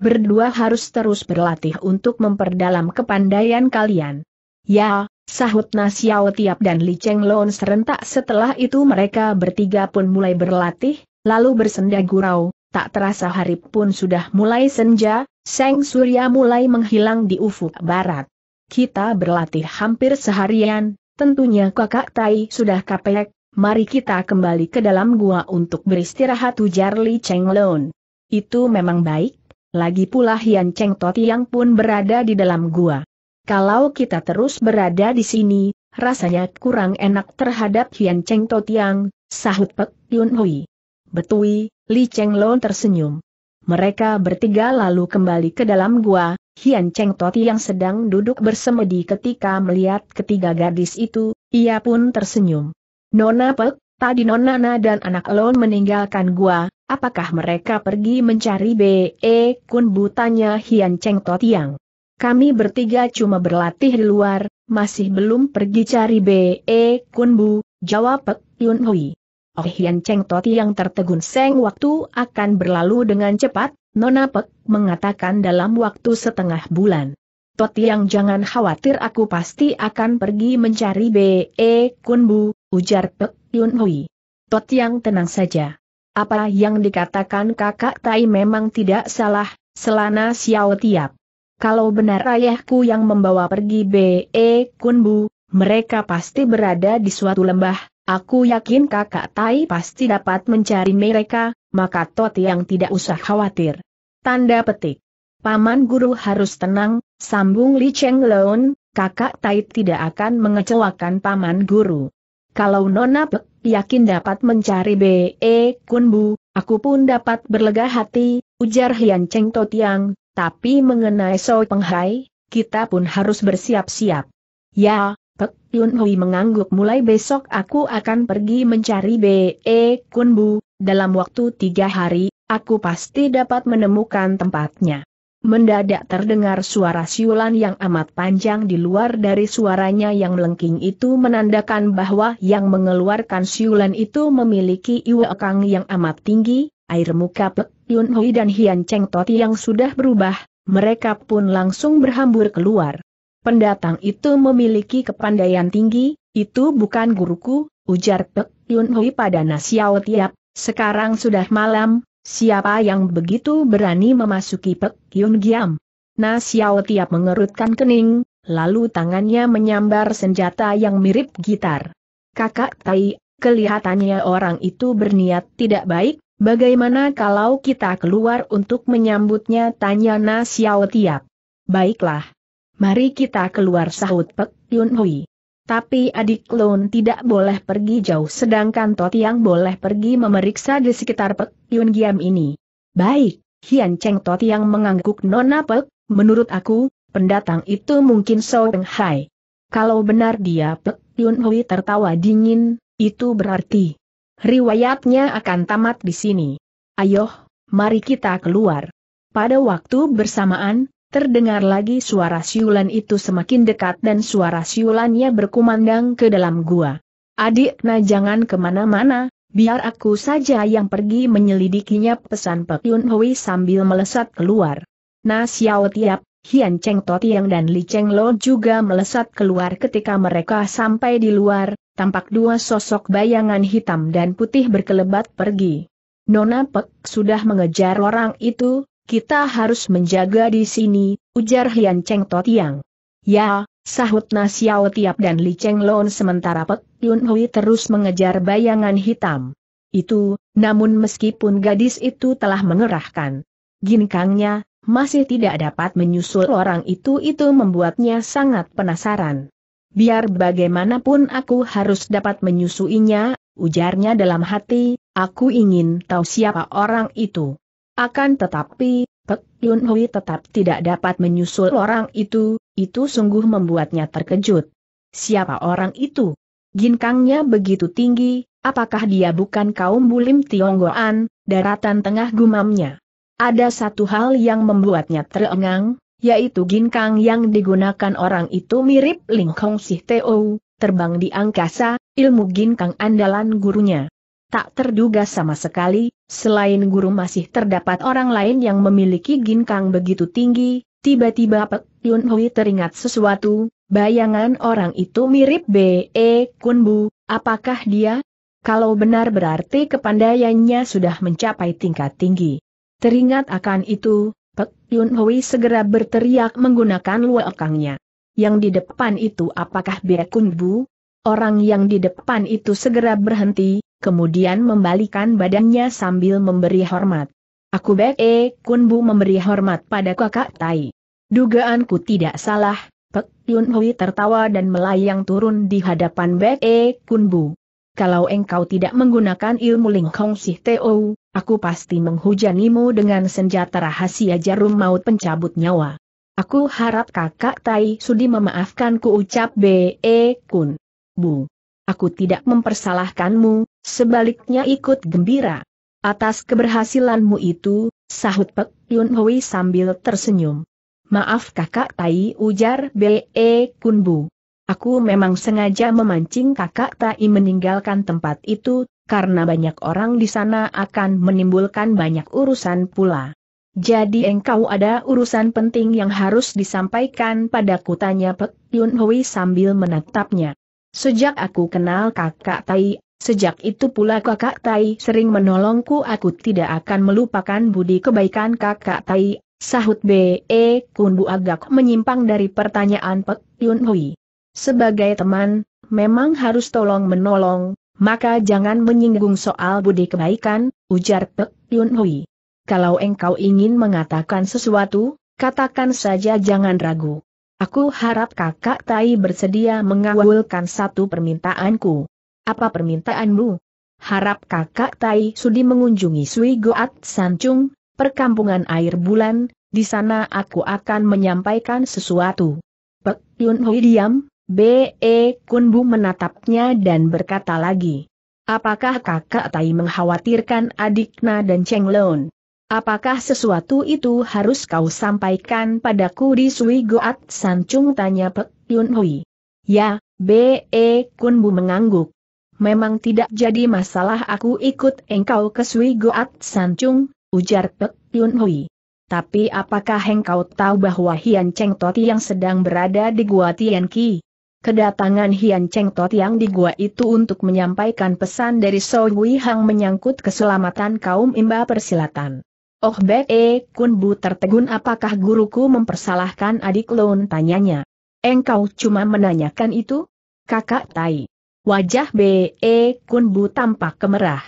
berdua harus terus berlatih untuk memperdalam kepandaian kalian. Ya, sahut Nasiao Tiap dan Li Cheng Lon serentak setelah itu mereka bertiga pun mulai berlatih, lalu bersenda gurau, tak terasa hari pun sudah mulai senja, Seng Surya mulai menghilang di ufuk barat. Kita berlatih hampir seharian, tentunya kakak Tai sudah kapek, mari kita kembali ke dalam gua untuk beristirahat ujar Li Cheng Lun. Itu memang baik, lagi pula Hian Cheng Totiang pun berada di dalam gua. Kalau kita terus berada di sini, rasanya kurang enak terhadap Hian Cheng Totiang, sahut Pek Yun Hui. Betui, Li Cheng Lon tersenyum. Mereka bertiga lalu kembali ke dalam gua, Hian Cheng Toti yang sedang duduk bersemedi ketika melihat ketiga gadis itu, ia pun tersenyum. Nona Pek, tadi Nona Na dan anak Lon meninggalkan gua, Apakah mereka pergi mencari B.E. Kun butanya Hian Cheng Totiang? Kami bertiga cuma berlatih di luar, masih belum pergi cari B.E. Kun Bu, jawab Pek Yun Hui. Oh Hian Cheng Totiang tertegun seng waktu akan berlalu dengan cepat, Nona Pek mengatakan dalam waktu setengah bulan. Totiang jangan khawatir aku pasti akan pergi mencari B.E. Kun Bu, ujar Pek Yun Hui. Totiang tenang saja. Apa yang dikatakan kakak Tai memang tidak salah, selana Xiao Tiap. Kalau benar ayahku yang membawa pergi B.E. Kunbu, mereka pasti berada di suatu lembah, aku yakin kakak Tai pasti dapat mencari mereka, maka Tot yang tidak usah khawatir. Tanda petik. Paman guru harus tenang, sambung Li Cheng Leon, kakak Tai tidak akan mengecewakan paman guru. Kalau Nona Pek yakin dapat mencari B.E. Kunbu, aku pun dapat berlega hati, ujar Hian Cheng Totiang, tapi mengenai So Penghai, kita pun harus bersiap-siap. Ya, Pek Yun Hui mengangguk mulai besok aku akan pergi mencari B.E. Kunbu, dalam waktu tiga hari, aku pasti dapat menemukan tempatnya. Mendadak terdengar suara siulan yang amat panjang di luar dari suaranya yang melengking itu menandakan bahwa yang mengeluarkan siulan itu memiliki iwa kang yang amat tinggi, air muka Pek Yun Hui dan Hian Cheng Toti yang sudah berubah, mereka pun langsung berhambur keluar. Pendatang itu memiliki kepandaian tinggi, itu bukan guruku, ujar Pek Yun Hui pada Nasiao Tiap, sekarang sudah malam, Siapa yang begitu berani memasuki Pek Yun Giam? Na Xiao Tiap mengerutkan kening, lalu tangannya menyambar senjata yang mirip gitar. Kakak Tai, kelihatannya orang itu berniat tidak baik, bagaimana kalau kita keluar untuk menyambutnya tanya Na Xiao Tiap. Baiklah. Mari kita keluar sahut Pek Yun Hui. Tapi adik Lun tidak boleh pergi jauh sedangkan yang boleh pergi memeriksa di sekitar Pek Yun Giam ini. Baik, Hian Cheng yang mengangguk Nona Pek, menurut aku, pendatang itu mungkin So Peng Hai. Kalau benar dia Pek Yun Hui tertawa dingin, itu berarti riwayatnya akan tamat di sini. Ayo, mari kita keluar. Pada waktu bersamaan, Terdengar lagi suara siulan itu semakin dekat dan suara siulannya berkumandang ke dalam gua. Adik na jangan kemana-mana, biar aku saja yang pergi menyelidikinya pesan Pek Yun Hui sambil melesat keluar. Na Xiao Tiap, Hian Cheng Totiang dan Li Cheng Lo juga melesat keluar ketika mereka sampai di luar, tampak dua sosok bayangan hitam dan putih berkelebat pergi. Nona Pek sudah mengejar orang itu, kita harus menjaga di sini, ujar Hian Cheng Tiang. Ya, sahut Nasiao Tiap dan Li Cheng Lon sementara Pek Yun Hui terus mengejar bayangan hitam. Itu, namun meskipun gadis itu telah mengerahkan ginkangnya, masih tidak dapat menyusul orang itu itu membuatnya sangat penasaran. Biar bagaimanapun aku harus dapat menyusuinya, ujarnya dalam hati, aku ingin tahu siapa orang itu. Akan tetapi, Pek Yun Hui tetap tidak dapat menyusul orang itu, itu sungguh membuatnya terkejut. Siapa orang itu? Ginkangnya begitu tinggi, apakah dia bukan kaum bulim Tionggoan, daratan tengah gumamnya? Ada satu hal yang membuatnya terengang, yaitu ginkang yang digunakan orang itu mirip Ling Kong Sih Teo, terbang di angkasa, ilmu ginkang andalan gurunya. Tak terduga sama sekali, Selain guru masih terdapat orang lain yang memiliki ginkang begitu tinggi, tiba-tiba Pek Yun Hui teringat sesuatu, bayangan orang itu mirip B.E. E Kunbu, apakah dia? Kalau benar berarti kepandaiannya sudah mencapai tingkat tinggi. Teringat akan itu, Pek Yun Hui segera berteriak menggunakan luakangnya. Yang di depan itu apakah B.E. Kunbu? Orang yang di depan itu segera berhenti, kemudian membalikan badannya sambil memberi hormat. Aku Bek E Kun Bu memberi hormat pada kakak Tai. Dugaanku tidak salah, Pek Yun Hui tertawa dan melayang turun di hadapan Bek E Kun Bu. Kalau engkau tidak menggunakan ilmu Ling Kong Teo, aku pasti menghujanimu dengan senjata rahasia jarum maut pencabut nyawa. Aku harap kakak Tai sudi memaafkanku ucap B.E. E, Kun. Bu aku tidak mempersalahkanmu, sebaliknya ikut gembira. Atas keberhasilanmu itu, sahut Pek Yun Hui sambil tersenyum. Maaf kakak Tai ujar B.E. E Kunbu. Aku memang sengaja memancing kakak Tai meninggalkan tempat itu, karena banyak orang di sana akan menimbulkan banyak urusan pula. Jadi engkau ada urusan penting yang harus disampaikan padaku tanya Pek Yun Hui sambil menatapnya. Sejak aku kenal kakak Tai, sejak itu pula kakak Tai sering menolongku aku tidak akan melupakan budi kebaikan kakak Tai, sahut B.E. E, Kunbu agak menyimpang dari pertanyaan Pek Yun Hui. Sebagai teman, memang harus tolong menolong, maka jangan menyinggung soal budi kebaikan, ujar Pek Yun Hui. Kalau engkau ingin mengatakan sesuatu, katakan saja jangan ragu. Aku harap kakak Tai bersedia mengawalkan satu permintaanku. Apa permintaanmu? Harap kakak Tai sudi mengunjungi Sui Goat Sancung, perkampungan air bulan, di sana aku akan menyampaikan sesuatu. Pek Yun Hui diam, B.E. Kunbu menatapnya dan berkata lagi. Apakah kakak Tai mengkhawatirkan adikna dan Cheng Lon? Apakah sesuatu itu harus kau sampaikan padaku di Sui Goat Sancung tanya Pek Yun Hui. Ya, B.E. E Kun Bu mengangguk. Memang tidak jadi masalah aku ikut engkau ke Sui Goat Sancung, ujar Pek Yun Hui. Tapi apakah engkau tahu bahwa Hian Cheng Toti yang sedang berada di Gua Tian Ki? Kedatangan Hian Cheng Tot yang di gua itu untuk menyampaikan pesan dari So Wui Hang menyangkut keselamatan kaum imba persilatan. Oh Be eh, Kunbu tertegun apakah guruku mempersalahkan adik Loon tanyanya. Engkau cuma menanyakan itu? Kakak Tai. Wajah Be eh, Kunbu tampak kemerah.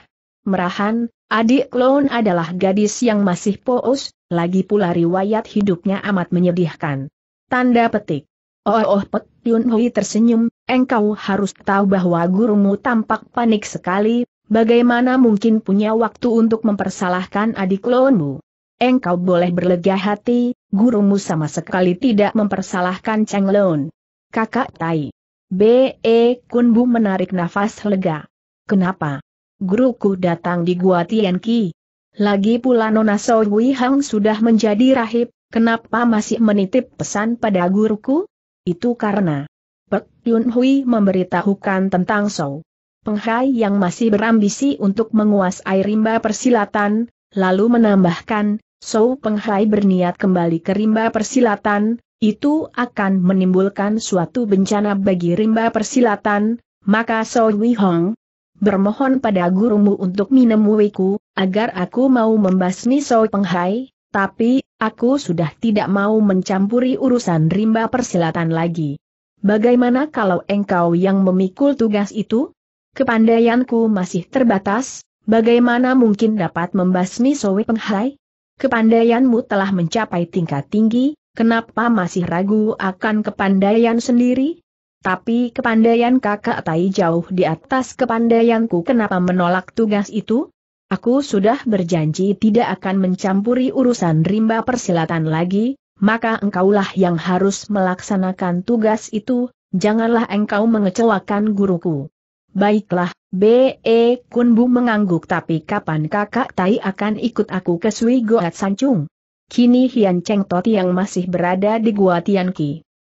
Merahan, adik Loon adalah gadis yang masih poos, lagi pula riwayat hidupnya amat menyedihkan. Tanda petik. Oh oh Pet Yun Hui tersenyum, engkau harus tahu bahwa gurumu tampak panik sekali, Bagaimana mungkin punya waktu untuk mempersalahkan adik klonmu? Engkau boleh berlega hati, gurumu sama sekali tidak mempersalahkan Cheng Lon. Kakak Tai. B.E. Kunbu menarik nafas lega. Kenapa? Guruku datang di Gua Tianqi. Lagi pula Nona So Hui Hang sudah menjadi rahib, kenapa masih menitip pesan pada guruku? Itu karena Pek Yun Hui memberitahukan tentang Sou Penghai yang masih berambisi untuk menguasai rimba persilatan, lalu menambahkan, So Penghai berniat kembali ke rimba persilatan, itu akan menimbulkan suatu bencana bagi rimba persilatan, maka So Wihong bermohon pada gurumu untuk minemuiku, agar aku mau membasmi So Penghai, tapi, aku sudah tidak mau mencampuri urusan rimba persilatan lagi. Bagaimana kalau engkau yang memikul tugas itu? Kepandaianku masih terbatas, bagaimana mungkin dapat membasmi Sowi Penghai? Kepandaianmu telah mencapai tingkat tinggi, kenapa masih ragu akan kepandaian sendiri? Tapi kepandaian kakak Tai jauh di atas kepandaianku kenapa menolak tugas itu? Aku sudah berjanji tidak akan mencampuri urusan rimba persilatan lagi, maka engkaulah yang harus melaksanakan tugas itu, janganlah engkau mengecewakan guruku. Baiklah, B.E. Bu mengangguk tapi kapan kakak Tai akan ikut aku ke Sui Goat Sancung? Kini Hian Cheng Tot yang masih berada di Gua Tian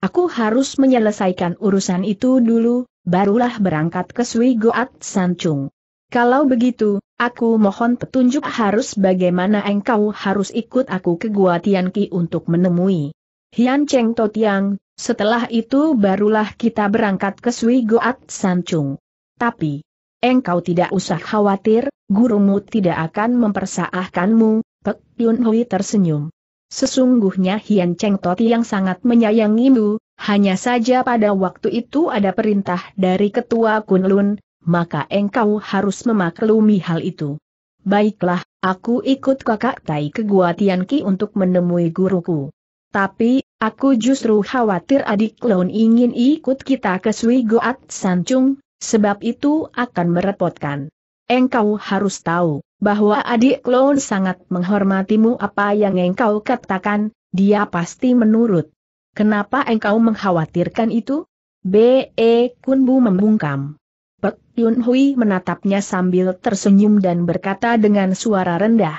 Aku harus menyelesaikan urusan itu dulu, barulah berangkat ke Sui Goat Sancung. Kalau begitu, aku mohon petunjuk harus bagaimana engkau harus ikut aku ke Gua Tian untuk menemui. Hian Cheng Tot yang, setelah itu barulah kita berangkat ke Sui Goat Sancung. Tapi, engkau tidak usah khawatir, gurumu tidak akan mempersaahkanmu, Pek Yun Hui tersenyum. Sesungguhnya Hian Cheng Toti yang sangat menyayangimu, hanya saja pada waktu itu ada perintah dari ketua Kunlun, maka engkau harus memaklumi hal itu. Baiklah, aku ikut kakak Tai ke Gua Ki untuk menemui guruku. Tapi, aku justru khawatir adik Lon ingin ikut kita ke Sui Goat Sancung, Sebab itu akan merepotkan. Engkau harus tahu, bahwa adik klon sangat menghormatimu apa yang engkau katakan, dia pasti menurut. Kenapa engkau mengkhawatirkan itu? B.E. Kunbu membungkam. Pek Yun Hui menatapnya sambil tersenyum dan berkata dengan suara rendah.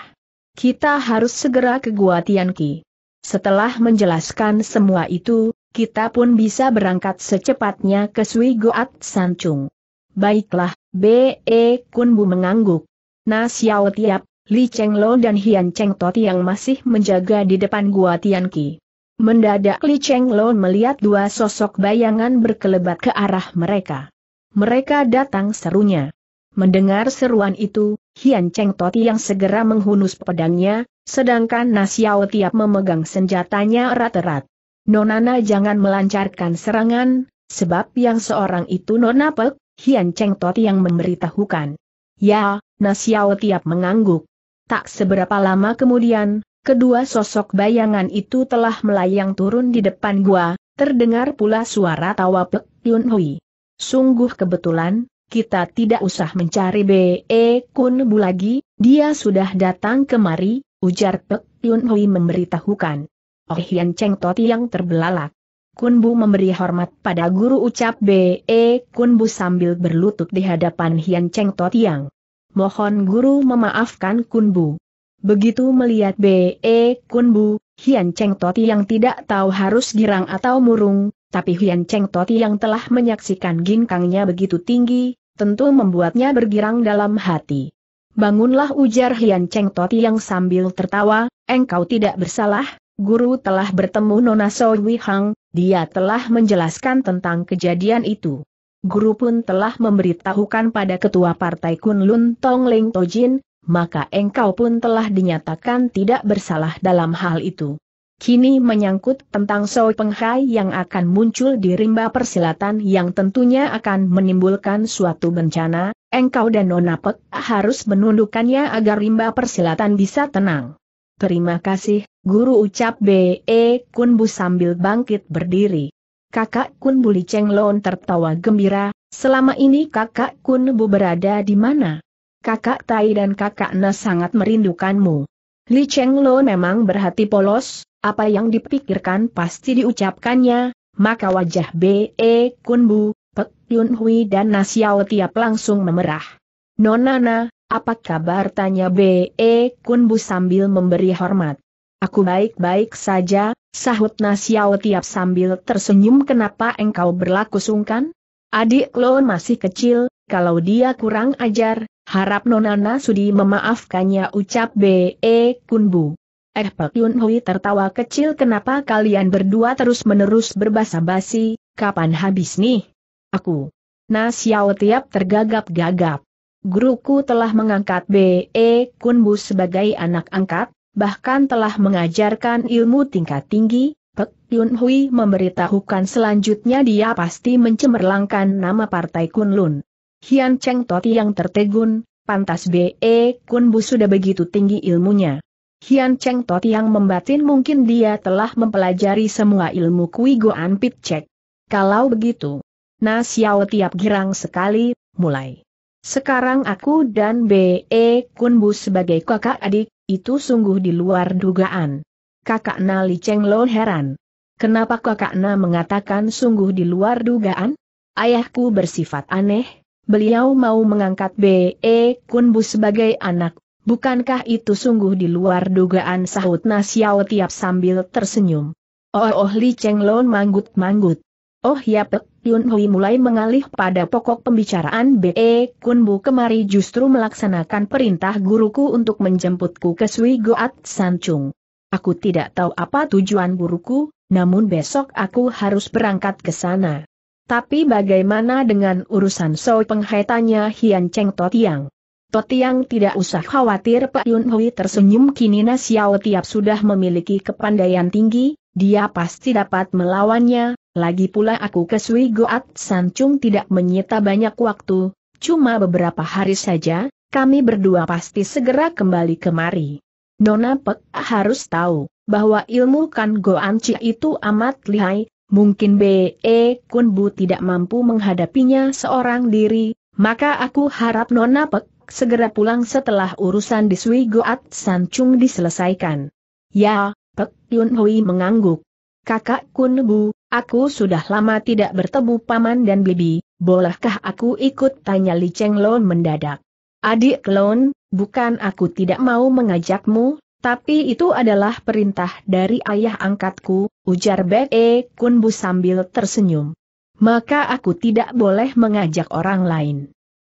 Kita harus segera ke Gua Tian Ki. Setelah menjelaskan semua itu, kita pun bisa berangkat secepatnya ke Sui Goat Sancung. Baiklah, B.E. Kun Bu mengangguk. Nah Xiao Tiap, Li Cheng Lo dan Hian Cheng Toti yang masih menjaga di depan Gua Tian Ki. Mendadak Li Cheng Lo melihat dua sosok bayangan berkelebat ke arah mereka. Mereka datang serunya. Mendengar seruan itu, Hian Cheng Toti yang segera menghunus pedangnya, sedangkan Nasiao Tiap memegang senjatanya erat-erat. Nonana jangan melancarkan serangan, sebab yang seorang itu Nona Pek, Hian Cheng Tot yang memberitahukan. Ya, Nasiao Tiap mengangguk. Tak seberapa lama kemudian, kedua sosok bayangan itu telah melayang turun di depan gua, terdengar pula suara tawa Pek Yun Hui. Sungguh kebetulan, kita tidak usah mencari B.E. Kun Bu lagi, dia sudah datang kemari, ujar Pek Yun Hui memberitahukan. Oh Hian Cheng Toti yang terbelalak. Kunbu memberi hormat pada guru ucap B.E. Kunbu sambil berlutut di hadapan Hian Cheng yang. Mohon guru memaafkan Kunbu. Begitu melihat B.E. Kunbu, Hian Cheng yang tidak tahu harus girang atau murung, tapi Hian Cheng yang telah menyaksikan ginkangnya begitu tinggi, tentu membuatnya bergirang dalam hati. Bangunlah ujar Hian Cheng yang sambil tertawa, engkau tidak bersalah, Guru telah bertemu Nona Sowi Hang, dia telah menjelaskan tentang kejadian itu. Guru pun telah memberitahukan pada ketua partai Kunlun Tong Leng Tojin, maka engkau pun telah dinyatakan tidak bersalah dalam hal itu. Kini menyangkut tentang Soi Penghai yang akan muncul di rimba persilatan yang tentunya akan menimbulkan suatu bencana, engkau dan Nona Pek harus menundukkannya agar rimba persilatan bisa tenang. Terima kasih, guru ucap B.E. Kunbu sambil bangkit berdiri. Kakak Kunbu Li Cheng Lon tertawa gembira, selama ini kakak Kunbu berada di mana? Kakak Tai dan kakak Na sangat merindukanmu. Li Cheng memang berhati polos, apa yang dipikirkan pasti diucapkannya, maka wajah B.E. Kunbu, Pek Yun Hui dan Xiao Tiap langsung memerah. Nonana, apa kabar tanya B.E. Kunbu sambil memberi hormat. Aku baik-baik saja, sahut Nasiao tiap sambil tersenyum kenapa engkau berlaku sungkan? Adik lo masih kecil, kalau dia kurang ajar, harap Nonana Sudi memaafkannya ucap B.E. Kunbu. Eh Pak Yun Hui tertawa kecil kenapa kalian berdua terus-menerus berbasa-basi, kapan habis nih? Aku. Nasiao tiap tergagap-gagap guruku telah mengangkat B.E. Kunbu sebagai anak angkat, bahkan telah mengajarkan ilmu tingkat tinggi, Pek Yun Hui memberitahukan selanjutnya dia pasti mencemerlangkan nama partai Kunlun. Hian Cheng Toti yang tertegun, pantas B.E. Kunbu sudah begitu tinggi ilmunya. Hian Cheng Toti yang membatin mungkin dia telah mempelajari semua ilmu Kui Goan Pit Cek. Kalau begitu, Nah Xiao tiap girang sekali, mulai. Sekarang aku dan B.E. Kunbu sebagai kakak adik, itu sungguh di luar dugaan. Kakak Na Li Cheng Lo heran. Kenapa kakak Na mengatakan sungguh di luar dugaan? Ayahku bersifat aneh, beliau mau mengangkat B.E. Kunbu sebagai anak, bukankah itu sungguh di luar dugaan sahut Na Xiao tiap sambil tersenyum. Oh oh Li Cheng Lo manggut-manggut. Oh ya pek Yun Hui mulai mengalih pada pokok pembicaraan B.E. Bu kemari justru melaksanakan perintah guruku untuk menjemputku ke Sui Goat Sancung. Aku tidak tahu apa tujuan guruku, namun besok aku harus berangkat ke sana. Tapi bagaimana dengan urusan So penghaitannya Hian Cheng Totiang? Totiang tidak usah khawatir Pak Yun Hui tersenyum kini Na Xiao Tiap sudah memiliki kepandaian tinggi, dia pasti dapat melawannya, lagi pula aku ke Sui Goat Sancung tidak menyita banyak waktu, cuma beberapa hari saja, kami berdua pasti segera kembali kemari. Nona Pek harus tahu, bahwa ilmu kan Goanci itu amat lihai, mungkin B.E. E Kunbu tidak mampu menghadapinya seorang diri, maka aku harap Nona Pek segera pulang setelah urusan di Sui Goat Sancung diselesaikan. Ya, Pek Yun Hui mengangguk. Kakak Kunbu, aku sudah lama tidak bertemu paman dan bibi, bolehkah aku ikut tanya Li Cheng Lon mendadak. Adik Lon, bukan aku tidak mau mengajakmu, tapi itu adalah perintah dari ayah angkatku, ujar Be Kunbu sambil tersenyum. Maka aku tidak boleh mengajak orang lain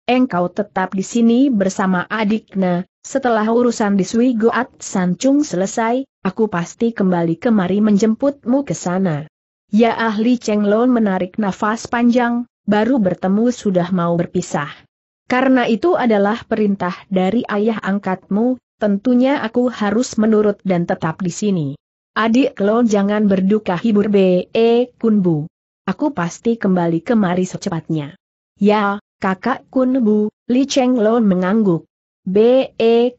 engkau tetap di sini bersama adikna. setelah urusan di Sui Goat Sancung selesai, aku pasti kembali kemari menjemputmu ke sana. Ya ahli Cheng Lon menarik nafas panjang, baru bertemu sudah mau berpisah. Karena itu adalah perintah dari ayah angkatmu, tentunya aku harus menurut dan tetap di sini. Adik Lon jangan berduka hibur B.E. Kunbu. Aku pasti kembali kemari secepatnya. Ya, Kakak Kunbu, Li Cheng Lo mengangguk. Be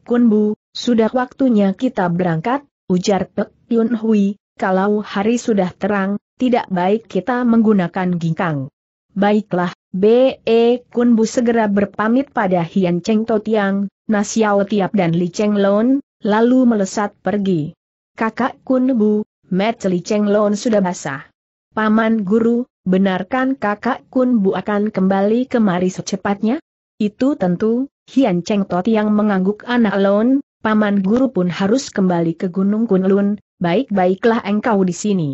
Kunbu, sudah waktunya kita berangkat, ujar Pek Yun Hui, kalau hari sudah terang, tidak baik kita menggunakan ginkang. Baiklah, Be Kunbu segera berpamit pada Hian Cheng Totiang, Nasiao Tiap dan Li Cheng Lon, lalu melesat pergi. Kakak Kunbu, Mat Li Cheng Lon sudah basah. Paman Guru, benarkan kakak Kun Bu akan kembali kemari secepatnya? Itu tentu, Hian Cheng Tot yang mengangguk anak lon, paman guru pun harus kembali ke Gunung Kunlun, baik-baiklah engkau di sini.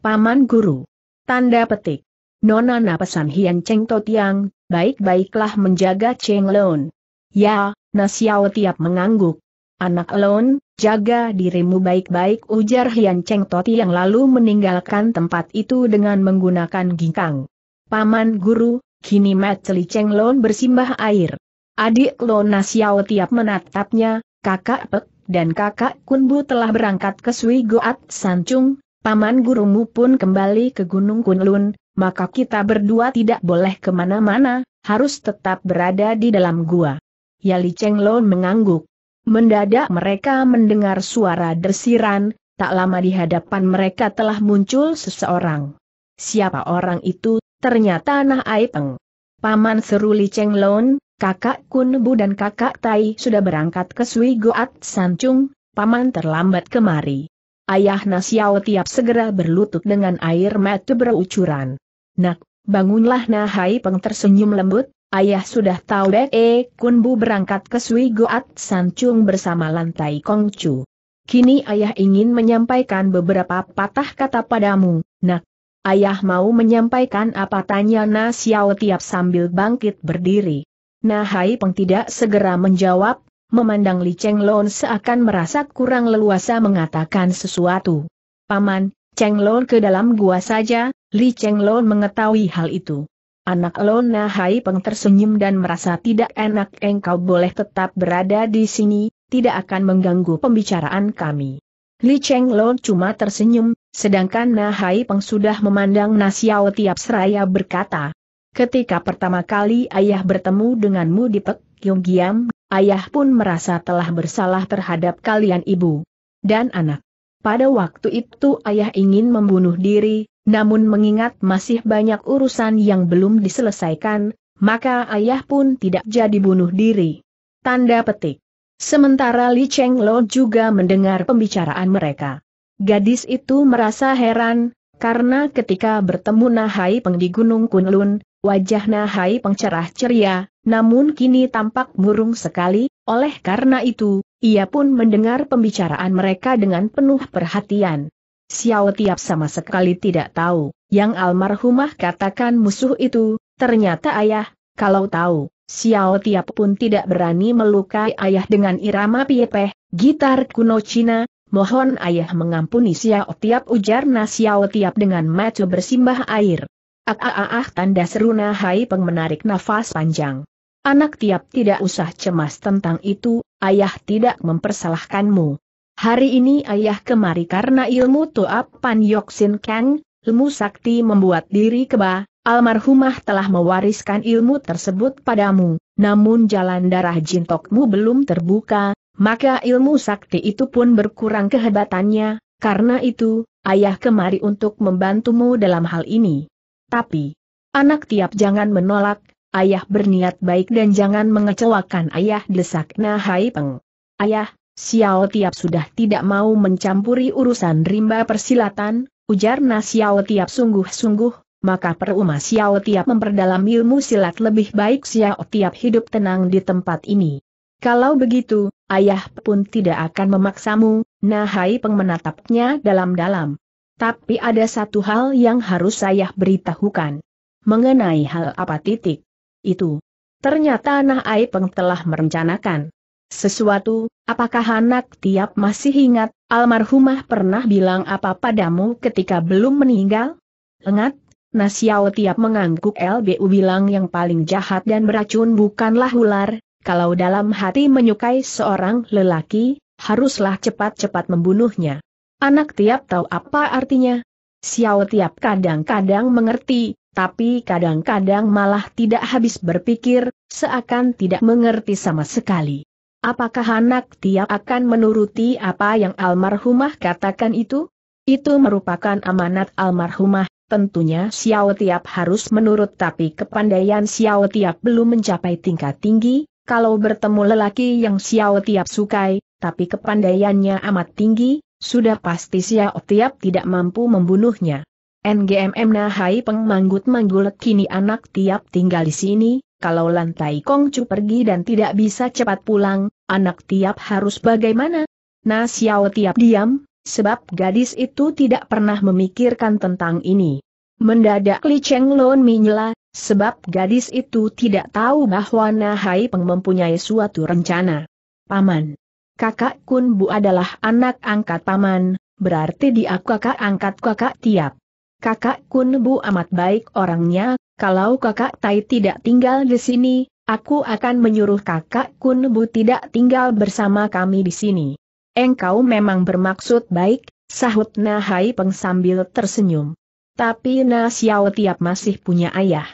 Paman guru. Tanda petik. Nona na pesan Hian Cheng Tot yang, baik-baiklah menjaga Cheng Lon. Ya, Nasiao tiap mengangguk. Anak Lon, Jaga dirimu baik-baik ujar Hian Cheng Toti yang lalu meninggalkan tempat itu dengan menggunakan ginkang. Paman guru, kini Mat Celi Cheng Lon bersimbah air. Adik Lon Nasiao tiap menatapnya, kakak Pek dan kakak Kunbu telah berangkat ke Sui Goat Sancung, paman gurumu pun kembali ke Gunung Kunlun, maka kita berdua tidak boleh kemana-mana, harus tetap berada di dalam gua. Yali Cheng Lon mengangguk. Mendadak mereka mendengar suara desiran, tak lama di hadapan mereka telah muncul seseorang. Siapa orang itu, ternyata Nah Aipeng. Paman Seruli Cheng Lon, kakak Kun dan kakak Tai sudah berangkat ke Sui Goat Sancung, paman terlambat kemari. Ayah Nasiao tiap segera berlutut dengan air mata berucuran. Nak, bangunlah Nah Aipeng tersenyum lembut, Ayah sudah tahu Bek E Kunbu berangkat ke Sui Goat Sancung bersama lantai Kongcu. Kini ayah ingin menyampaikan beberapa patah kata padamu, nak. Ayah mau menyampaikan apa tanya Na Xiao tiap sambil bangkit berdiri. Nah Hai Peng tidak segera menjawab, memandang Li Cheng Lon seakan merasa kurang leluasa mengatakan sesuatu. Paman, Cheng Lon ke dalam gua saja, Li Cheng Lon mengetahui hal itu anak Lona Hai Peng tersenyum dan merasa tidak enak engkau boleh tetap berada di sini, tidak akan mengganggu pembicaraan kami. Li Cheng Lo cuma tersenyum, sedangkan Nahai Peng sudah memandang Nasiao tiap seraya berkata, Ketika pertama kali ayah bertemu denganmu di Pek Yonggiam, ayah pun merasa telah bersalah terhadap kalian ibu dan anak. Pada waktu itu ayah ingin membunuh diri, namun mengingat masih banyak urusan yang belum diselesaikan, maka ayah pun tidak jadi bunuh diri. Tanda petik. Sementara Li Cheng Lo juga mendengar pembicaraan mereka. Gadis itu merasa heran, karena ketika bertemu Nahai Peng di Gunung Kunlun, wajah Nahai Peng cerah ceria, namun kini tampak murung sekali, oleh karena itu, ia pun mendengar pembicaraan mereka dengan penuh perhatian. Xiao Tiap sama sekali tidak tahu, yang almarhumah katakan musuh itu, ternyata ayah, kalau tahu, Xiao Tiap pun tidak berani melukai ayah dengan irama piepeh, gitar kuno Cina, mohon ayah mengampuni Xiao Tiap ujar Na Xiao Tiap dengan mata bersimbah air. Aaah ah, ah, ah, tanda seru Hai Peng menarik nafas panjang. Anak Tiap tidak usah cemas tentang itu, ayah tidak mempersalahkanmu. Hari ini ayah kemari karena ilmu Toap Pan Yoksin Kang, ilmu sakti membuat diri keba, almarhumah telah mewariskan ilmu tersebut padamu, namun jalan darah jintokmu belum terbuka, maka ilmu sakti itu pun berkurang kehebatannya, karena itu, ayah kemari untuk membantumu dalam hal ini. Tapi, anak tiap jangan menolak, ayah berniat baik dan jangan mengecewakan ayah desak Nahai Peng. Ayah, Xiao Tiap sudah tidak mau mencampuri urusan rimba persilatan, ujar Na Xiao Tiap sungguh-sungguh, maka peruma Xiao Tiap memperdalam ilmu silat lebih baik Xiao Tiap hidup tenang di tempat ini. Kalau begitu, ayah pun tidak akan memaksamu, Nahai Peng menatapnya dalam-dalam. Tapi ada satu hal yang harus saya beritahukan. Mengenai hal apa titik? Itu. Ternyata Nahai Peng telah merencanakan sesuatu, apakah anak tiap masih ingat, almarhumah pernah bilang apa padamu ketika belum meninggal? Lengat, Nasiao tiap mengangguk LBU bilang yang paling jahat dan beracun bukanlah ular, kalau dalam hati menyukai seorang lelaki, haruslah cepat-cepat membunuhnya. Anak tiap tahu apa artinya. Xiao tiap kadang-kadang mengerti, tapi kadang-kadang malah tidak habis berpikir, seakan tidak mengerti sama sekali. Apakah anak Tia akan menuruti apa yang almarhumah katakan itu? Itu merupakan amanat almarhumah, tentunya Xiao Tiap harus menurut tapi kepandaian Xiao Tiap belum mencapai tingkat tinggi, kalau bertemu lelaki yang Xiao Tiap sukai, tapi kepandaiannya amat tinggi, sudah pasti Xiao Tiap tidak mampu membunuhnya. NGMM Nahai Peng manggut-manggulet kini anak tiap tinggal di sini, kalau lantai Kongcu pergi dan tidak bisa cepat pulang, anak tiap harus bagaimana? Nah Xiao tiap diam, sebab gadis itu tidak pernah memikirkan tentang ini. Mendadak Li Cheng Lon menyela, sebab gadis itu tidak tahu bahwa Nahai Peng mempunyai suatu rencana. Paman. Kakak Kun Bu adalah anak angkat paman, berarti dia kakak angkat kakak tiap kakak Kun Bu amat baik orangnya, kalau kakak Tai tidak tinggal di sini, aku akan menyuruh kakak Kun Bu tidak tinggal bersama kami di sini. Engkau memang bermaksud baik, sahut Nahai Peng sambil tersenyum. Tapi Na Xiao Tiap masih punya ayah.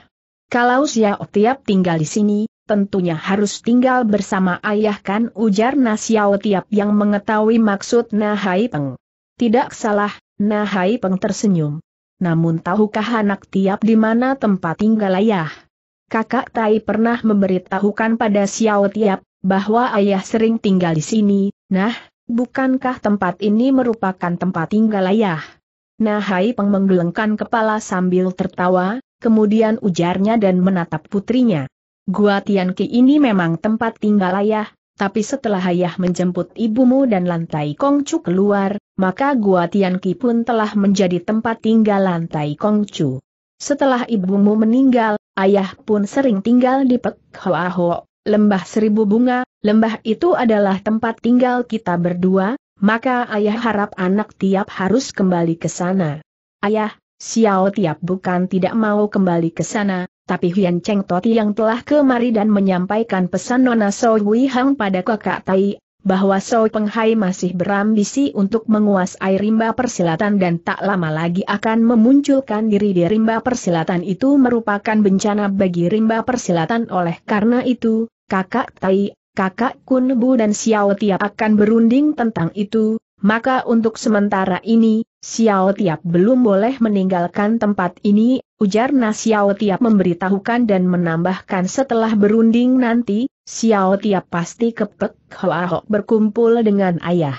Kalau Xiao Tiap tinggal di sini, tentunya harus tinggal bersama ayah kan ujar Na Xiao Tiap yang mengetahui maksud Nahai Peng. Tidak salah, Nahai Peng tersenyum namun tahukah anak tiap di mana tempat tinggal ayah? Kakak Tai pernah memberitahukan pada Xiao Tiap, bahwa ayah sering tinggal di sini, nah, bukankah tempat ini merupakan tempat tinggal ayah? Nah Hai Peng menggelengkan kepala sambil tertawa, kemudian ujarnya dan menatap putrinya. Gua Tianqi ini memang tempat tinggal ayah, tapi setelah ayah menjemput ibumu dan lantai Kongcu keluar, maka Gua Tianqi pun telah menjadi tempat tinggal lantai Kongcu. Setelah ibumu meninggal, ayah pun sering tinggal di Pek Hoa lembah seribu bunga, lembah itu adalah tempat tinggal kita berdua, maka ayah harap anak tiap harus kembali ke sana. Ayah, Xiao tiap bukan tidak mau kembali ke sana, tapi Hian Cheng Toti yang telah kemari dan menyampaikan pesan Nona Soi Hui Hang pada kakak Tai, bahwa Soi Penghai masih berambisi untuk menguasai rimba persilatan dan tak lama lagi akan memunculkan diri di rimba persilatan itu merupakan bencana bagi rimba persilatan oleh karena itu, kakak Tai, kakak Kun Bu dan Xiao Tia akan berunding tentang itu, maka untuk sementara ini, Xiao Tiap belum boleh meninggalkan tempat ini, ujar Na Xiao Tiap memberitahukan dan menambahkan setelah berunding nanti, Xiao Tiap pasti kepek Hoa berkumpul dengan ayah.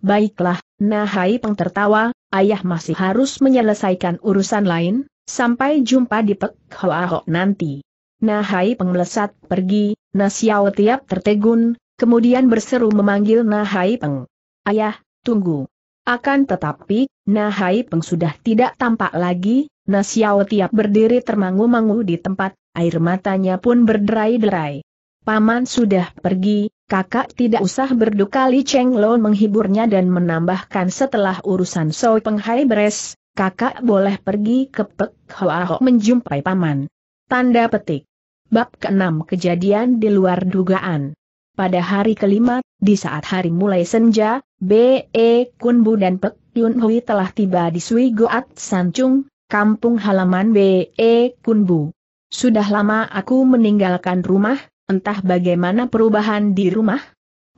Baiklah, Nahai Peng tertawa, ayah masih harus menyelesaikan urusan lain, sampai jumpa di Pek Hoa nanti. Nahai Peng melesat pergi, Na Xiao Tiap tertegun, kemudian berseru memanggil Nahai Peng. Ayah, tunggu. Akan tetapi, Nahai Peng sudah tidak tampak lagi, Nasiao tiap berdiri termangu-mangu di tempat, air matanya pun berderai-derai. Paman sudah pergi, kakak tidak usah berduka Li Cheng Lo menghiburnya dan menambahkan setelah urusan So Peng Hai beres, kakak boleh pergi ke Pek Hoa Ho menjumpai paman. Tanda petik. Bab ke kejadian di luar dugaan. Pada hari kelima, di saat hari mulai senja, B.E. Kunbu dan Pek Yun Hui telah tiba di Sui Goat Sancung, kampung halaman B.E. Kunbu. Sudah lama aku meninggalkan rumah, entah bagaimana perubahan di rumah.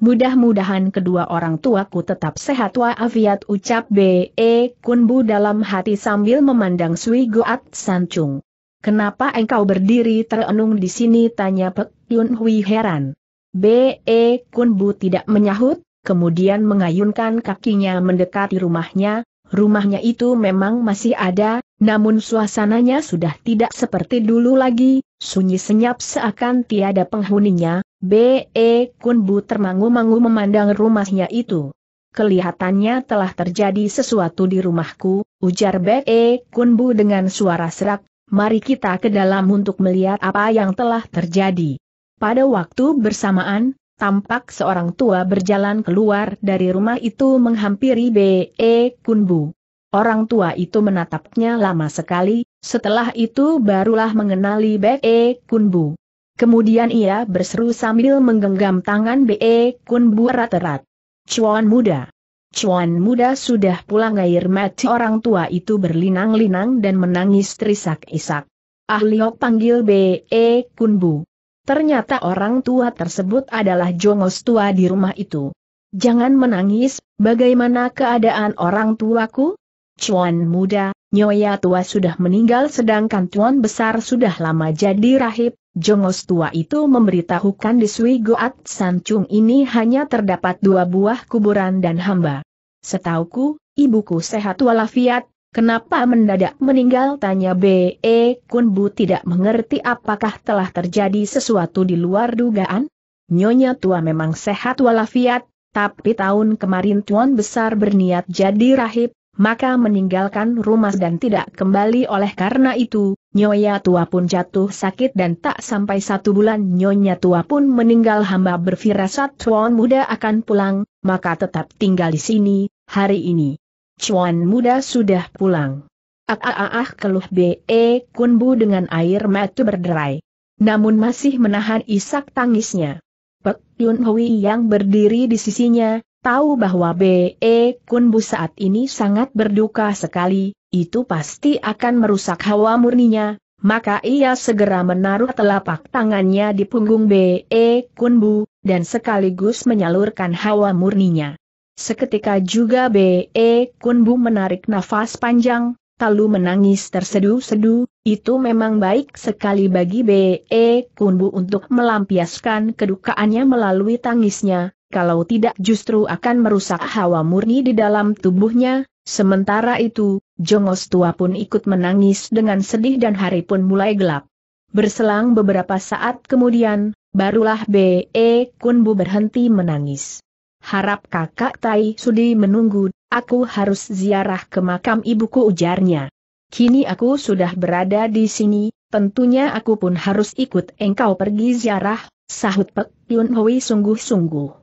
Mudah-mudahan kedua orang tuaku tetap sehat Wa Afiat ucap B.E. Kunbu dalam hati sambil memandang Sui Goat Sancung. Kenapa engkau berdiri terenung di sini tanya Pek Yun Hui heran. B.E. Kunbu tidak menyahut, kemudian mengayunkan kakinya mendekati rumahnya, rumahnya itu memang masih ada, namun suasananya sudah tidak seperti dulu lagi, sunyi senyap seakan tiada penghuninya, B.E. Kunbu termangu-mangu memandang rumahnya itu. Kelihatannya telah terjadi sesuatu di rumahku, ujar B.E. Kunbu dengan suara serak, mari kita ke dalam untuk melihat apa yang telah terjadi. Pada waktu bersamaan, tampak seorang tua berjalan keluar dari rumah itu menghampiri B.E. Kunbu. Orang tua itu menatapnya lama sekali, setelah itu barulah mengenali B.E. Kunbu. Kemudian ia berseru sambil menggenggam tangan B.E. Kunbu erat-erat. Cuan muda. Cuan muda sudah pulang air mati orang tua itu berlinang-linang dan menangis trisak isak Ahliok panggil B.E. Kunbu. Ternyata orang tua tersebut adalah jongos tua di rumah itu. Jangan menangis, bagaimana keadaan orang tuaku? Cuan muda, Nyoya tua sudah meninggal sedangkan tuan besar sudah lama jadi rahib, Jongos tua itu memberitahukan di Sui Goat Sancung ini hanya terdapat dua buah kuburan dan hamba. Setauku, ibuku sehat walafiat, Kenapa mendadak meninggal tanya B.E. Kunbu tidak mengerti apakah telah terjadi sesuatu di luar dugaan? Nyonya tua memang sehat walafiat, tapi tahun kemarin Tuan Besar berniat jadi rahib, maka meninggalkan rumah dan tidak kembali oleh karena itu, Nyonya tua pun jatuh sakit dan tak sampai satu bulan Nyonya tua pun meninggal hamba berfirasat Tuan muda akan pulang, maka tetap tinggal di sini, hari ini. Cuan muda sudah pulang. Ah, ah, ah, ah keluh B.E. E, Kunbu dengan air mata berderai. Namun masih menahan isak tangisnya. Pek Yun Hui yang berdiri di sisinya, tahu bahwa B.E. E, Kunbu saat ini sangat berduka sekali, itu pasti akan merusak hawa murninya, maka ia segera menaruh telapak tangannya di punggung B.E. E, Kunbu, dan sekaligus menyalurkan hawa murninya. Seketika juga B.E. Kunbu menarik nafas panjang, lalu menangis tersedu-sedu, itu memang baik sekali bagi B.E. Kunbu untuk melampiaskan kedukaannya melalui tangisnya, kalau tidak justru akan merusak hawa murni di dalam tubuhnya, sementara itu, Jongos tua pun ikut menangis dengan sedih dan hari pun mulai gelap. Berselang beberapa saat kemudian, barulah B.E. Kunbu berhenti menangis. Harap kakak Tai Sudi menunggu, aku harus ziarah ke makam ibuku ujarnya. Kini aku sudah berada di sini, tentunya aku pun harus ikut engkau pergi ziarah, sahut Pek Yun Hui sungguh-sungguh.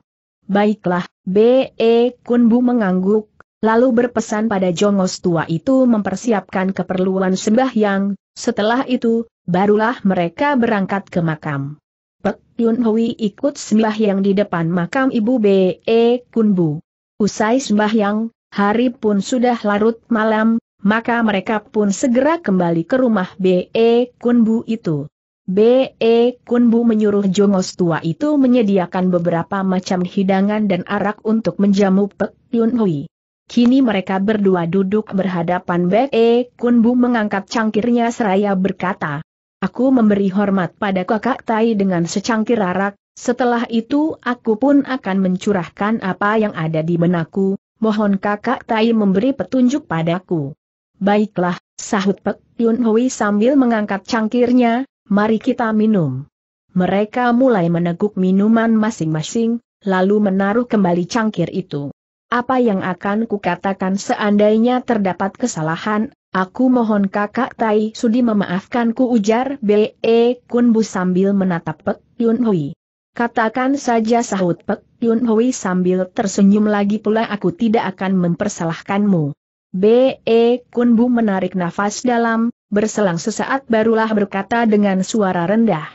Baiklah, B.E. Kun Bu mengangguk, lalu berpesan pada jongos tua itu mempersiapkan keperluan sembahyang, setelah itu, barulah mereka berangkat ke makam. Pek Yun Hui ikut sembahyang di depan makam Ibu B.E. E Kunbu. Usai sembahyang, hari pun sudah larut malam, maka mereka pun segera kembali ke rumah B.E. E Kunbu itu. B.E. E Kunbu menyuruh jongos tua itu menyediakan beberapa macam hidangan dan arak untuk menjamu Pek Yun Hui. Kini mereka berdua duduk berhadapan B.E. Kunbu mengangkat cangkirnya seraya berkata, Aku memberi hormat pada kakak Tai dengan secangkir arak, setelah itu aku pun akan mencurahkan apa yang ada di benakku, mohon kakak Tai memberi petunjuk padaku. Baiklah, sahut Pek Yun Hui sambil mengangkat cangkirnya, mari kita minum. Mereka mulai meneguk minuman masing-masing, lalu menaruh kembali cangkir itu. Apa yang akan kukatakan seandainya terdapat kesalahan, Aku mohon kakak Tai Sudi memaafkanku ujar B.E. E Kun Bu sambil menatap Pek Yun Hui. Katakan saja sahut Pek Yun Hui sambil tersenyum lagi pula aku tidak akan mempersalahkanmu. B.E. E Kun Bu menarik nafas dalam, berselang sesaat barulah berkata dengan suara rendah.